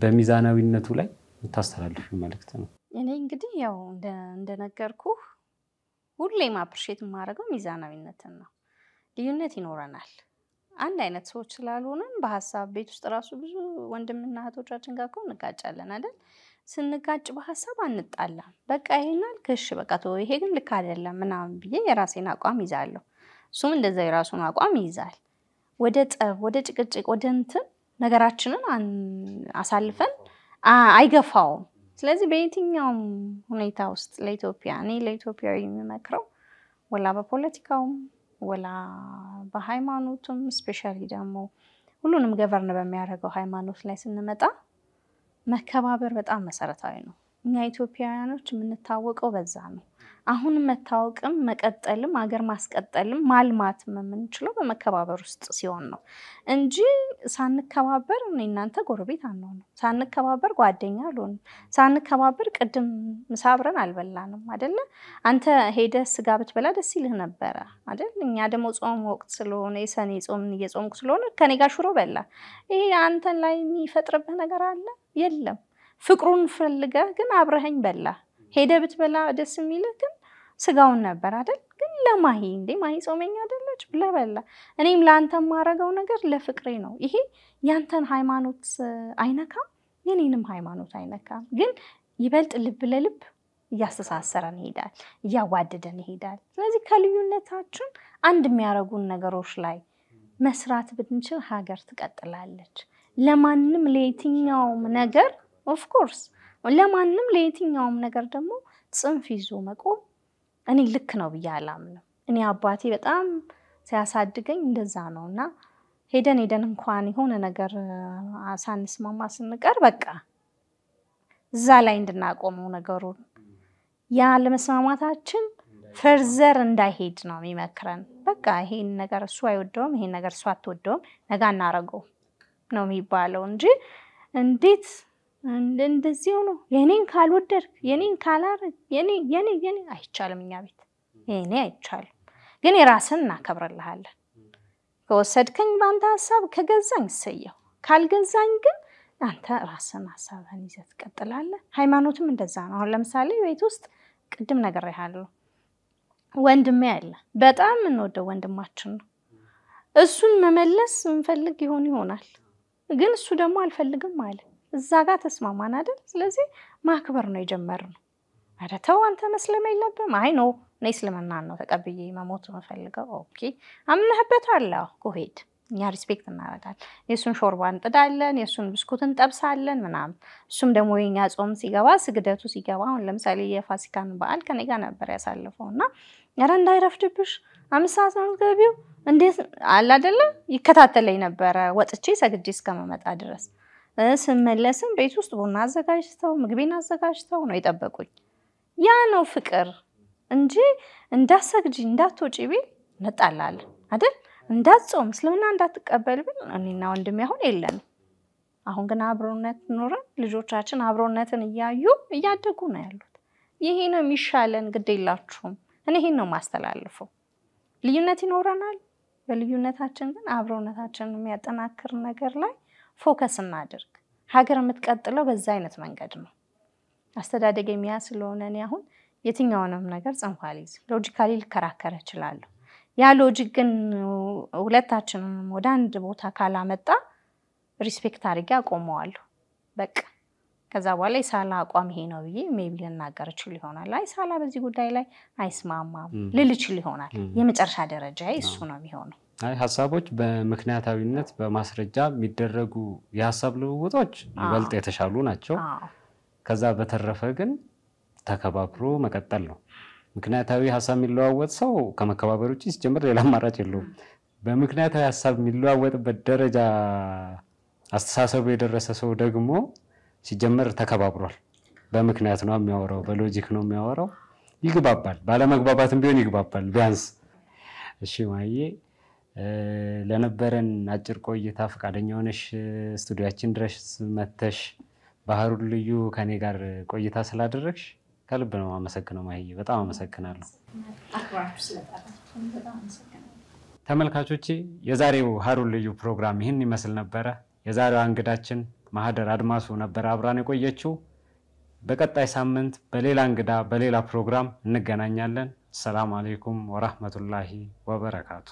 በሚዛናዊነቱ ላይ የምታስተላልፊ መልእክት ነው። እኔ እንግዲህ ያው እንደነገርኩህ ሁሌም አፕሪሼት የማደርገው ሚዛናዊነትን ነው። ልዩነት ይኖረናል። አንድ አይነት ሰዎች ስላልሆነም በሀሳብ ቤት ውስጥ ራሱ ብዙ ወንድምና እህቶቻችን ጋር እኮ እንጋጫለን አይደል? ስንጋጭ በሀሳብ አንጣላም። በቃ ይሄናል ክሽ በቃ ተወው፣ ይሄ ግን ልክ አይደለም ምናምን ብዬ የራሴን አቋም ይዛለሁ። እሱም እንደዛ የራሱን አቋም ይይዛል። ወደ ጠብ፣ ወደ ጭቅጭቅ፣ ወደ እንትን ነገራችንን አሳልፈን አይገፋውም። ስለዚህ በየትኛውም ሁኔታ ውስጥ ለኢትዮጵያ እኔ ለኢትዮጵያ የሚመክረው ወላ በፖለቲካውም ወላ በሃይማኖቱም ስፔሻሊ ደግሞ ሁሉንም ገቨርን በሚያደርገው ሃይማኖት ላይ ስንመጣ መከባበር በጣም መሰረታዊ ነው። እኛ ኢትዮጵያውያኖች የምንታወቀው በዛ ነው። አሁን መታወቅም መቀጠልም አገር ማስቀጠልም ማልማትም የምንችለው በመከባበር ውስጥ ሲሆን ነው እንጂ ሳንከባበር እናንተ ጎረቤት አንሆንም፣ ሳንከባበር ጓደኛ አልሆንም፣ ሳንከባበር ቅድም ምሳ አብረን አልበላንም አደለ? አንተ ሄደ ስጋ ብትበላ ደስ ይልህ ነበረ አደል? እኛ ደግሞ ጾም ወቅት ስለሆነ የሰኔ ጾም እየጾምኩ ስለሆነ ከኔ ጋር ሽሮ በላ። ይሄ አንተን ላይ የሚፈጥርብህ ነገር አለ የለም። ፍቅሩን ፈልገህ ግን አብረኸኝ በላ ሄደ ብትበላ ደስ የሚል ግን ስጋውን ነበር አይደል? ግን ለማሂ እንዴ ማሂ ጾመኛ አይደለች ብለህ በላ። እኔም ለአንተ የማረገው ነገር ለፍቅሬ ነው። ይሄ ያንተን ሃይማኖት አይነካም፣ የኔንም ሃይማኖት አይነካም። ግን ይበልጥ ልብ ለልብ እያስተሳሰረን ይሄዳል፣ እያዋደደን ይሄዳል። ስለዚህ ከልዩነታችን አንድ የሚያደረጉን ነገሮች ላይ መስራት ብንችል ሀገር ትቀጥላለች። ለማንም ለየትኛውም ነገር ኦፍኮርስ ለማንም ለየትኛውም ነገር ደግሞ ጽንፍ ይዞ መቆም እኔ ልክ ነው ብዬ አላምንም። እኔ አባቴ በጣም ሲያሳድገኝ እንደዛ ነው እና ሄደን ሄደን እንኳን የሆነ ነገር ሳንስማማ ስንቀር በቃ እዛ ላይ እንድናቆመው ነገሩን ያ ለመስማማታችን ፈርዘር እንዳይሄድ ነው የሚመክረን። በቃ ይሄን ነገር እሱ አይወደውም፣ ይሄን ነገር እሱ አትወደውም፣ ነገ እናረገው ነው የሚባለው እንጂ እንዴት እንደዚህ ነው። የኔን ካልወደድክ፣ የኔን ካላረግ፣ የኔ የኔ የኔ አይቻልም። እኛ ቤት የኔ አይቻልም። ግን የራስን እናከብርልሃለን። ከወሰድከኝ በአንተ ሀሳብ ከገዛኝ እሰየው፣ ካልገዛኝ ግን አንተ ራስን ሀሳብህን ይዘህ ትቀጥላለህ። ሃይማኖትም እንደዛ ነው። አሁን ለምሳሌ ቤት ውስጥ ቅድም ነግሬሃለሁ፣ ወንድሜ አለ። በጣም የምንወደው ወንድማችን ነው። እሱን መመለስ ምንፈልግ ይሆን ይሆናል፣ ግን እሱ ደግሞ አልፈልግም አለ። እዛ ጋር ተስማማን አይደል? ስለዚህ ማክበር ነው የጀመርነው። ኧረ ተው አንተ መስለም የለብም። አይ ኖ እኔ እስልምናን ነው ተቀብዬ መሞት የምፈልገው። ኦኬ አምነህበታል፣ አዎ እኛ ሪስፔክት እናደርጋለን። የእሱን ሾርባ እንጥዳለን፣ የእሱን ብስኩት እንጠብሳለን ምናምን። እሱም ደግሞ የኛ ጾም ሲገባ ስግደቱ ሲገባ፣ አሁን ለምሳሌ የፋሲካን በዓል ከኔ ጋር ነበር ያሳልፈው እና ኧረ እንዳይረፍድብሽ አምስት ሰዓት ነው ገቢው እንዴት አላደለም ይከታተለኝ ነበረ ወጥቼ ሰግጄ እስከመመጣ ድረስ ስመለስም ቤት ውስጥ ቡና አዘጋጅተው ምግቤን አዘጋጅተው ነው የጠበቁኝ። ያ ነው ፍቅር እንጂ እንዳሰግጂ እንዳትወጪ ቢል እንጣላለን አይደል? እንዳትጾም እስልምና እንዳትቀበል ቢል እኔና ወንድሜ አሁን የለን። አሁን ግን አብሮነት ኖረን ልጆቻችን አብሮነትን እያዩ እያደጉ ነው ያሉት። ይሄ ነው የሚሻለን። ግድ የላችሁም። እኔ ይሄን ነው ማስተላልፈው። ልዩነት ይኖረናል። በልዩነታችን ግን አብሮነታችንን የሚያጠናክር ነገር ላይ ፎከስ እናድርግ። ሀገር የምትቀጥለው በዛ አይነት መንገድ ነው። አስተዳደግ የሚያ ስለሆነ እኔ አሁን የትኛውንም ነገር ጽንፍ አልይዝም። ሎጂካሊ ልከራከር እችላለሁ። ያ ሎጂክ ግን ሁለታችንም ወደ አንድ ቦታ ካላመጣ ሪስፔክት አድርጌ አቆመዋለሁ። በቃ ከዛ በኋላ የሳላ አቋም ይሄ ነው ብዬ ሜቢ ልናገር እችል ይሆናል። አይ ሳላ በዚህ ጉዳይ ላይ አይስማማም ልል እችል ይሆናል። የመጨረሻ ደረጃ እሱ ነው የሚሆነው። አይ ሀሳቦች በምክንያታዊነት በማስረጃ የሚደረጉ የሀሳብ ልውውጦች ይበልጥ የተሻሉ ናቸው። ከዛ በተረፈ ግን ተከባብሮ መቀጠል ነው። ምክንያታዊ ሀሳብ የሚለዋወጥ ሰው ከመከባበር ውጭ ሲጀምር ሌላ አማራጭ የለውም። በምክንያታዊ ሀሳብ የሚለዋወጥበት ደረጃ አስተሳሰቡ የደረሰ ሰው ደግሞ ሲጀምር ተከባብሯል። በምክንያት ነው የሚያወራው፣ በሎጂክ ነው የሚያወራው። ይግባባል። ባለመግባባትም ቢሆን ይግባባል ቢያንስ። እሺ ማዬ ለነበረን አጭር ቆይታ ፈቃደኛ ሆነሽ ስቱዲያችን ድረስ መተሽ ባህሩን ልዩ ከኔ ጋር ቆይታ ስላደረግሽ ከልብ ነው አመሰግነው። ማየ በጣም አመሰግናለሁ። ተመልካቾቼ የዛሬው ሀሩ ልዩ ፕሮግራም ይህን ይመስል ነበረ። የዛሬው እንግዳችን ማህደር አድማሱ ነበረ አብራን የቆየችው። በቀጣይ ሳምንት በሌላ እንግዳ በሌላ ፕሮግራም እንገናኛለን። አሰላሙ አሌይኩም ወራህመቱላሂ ወበረካቱ።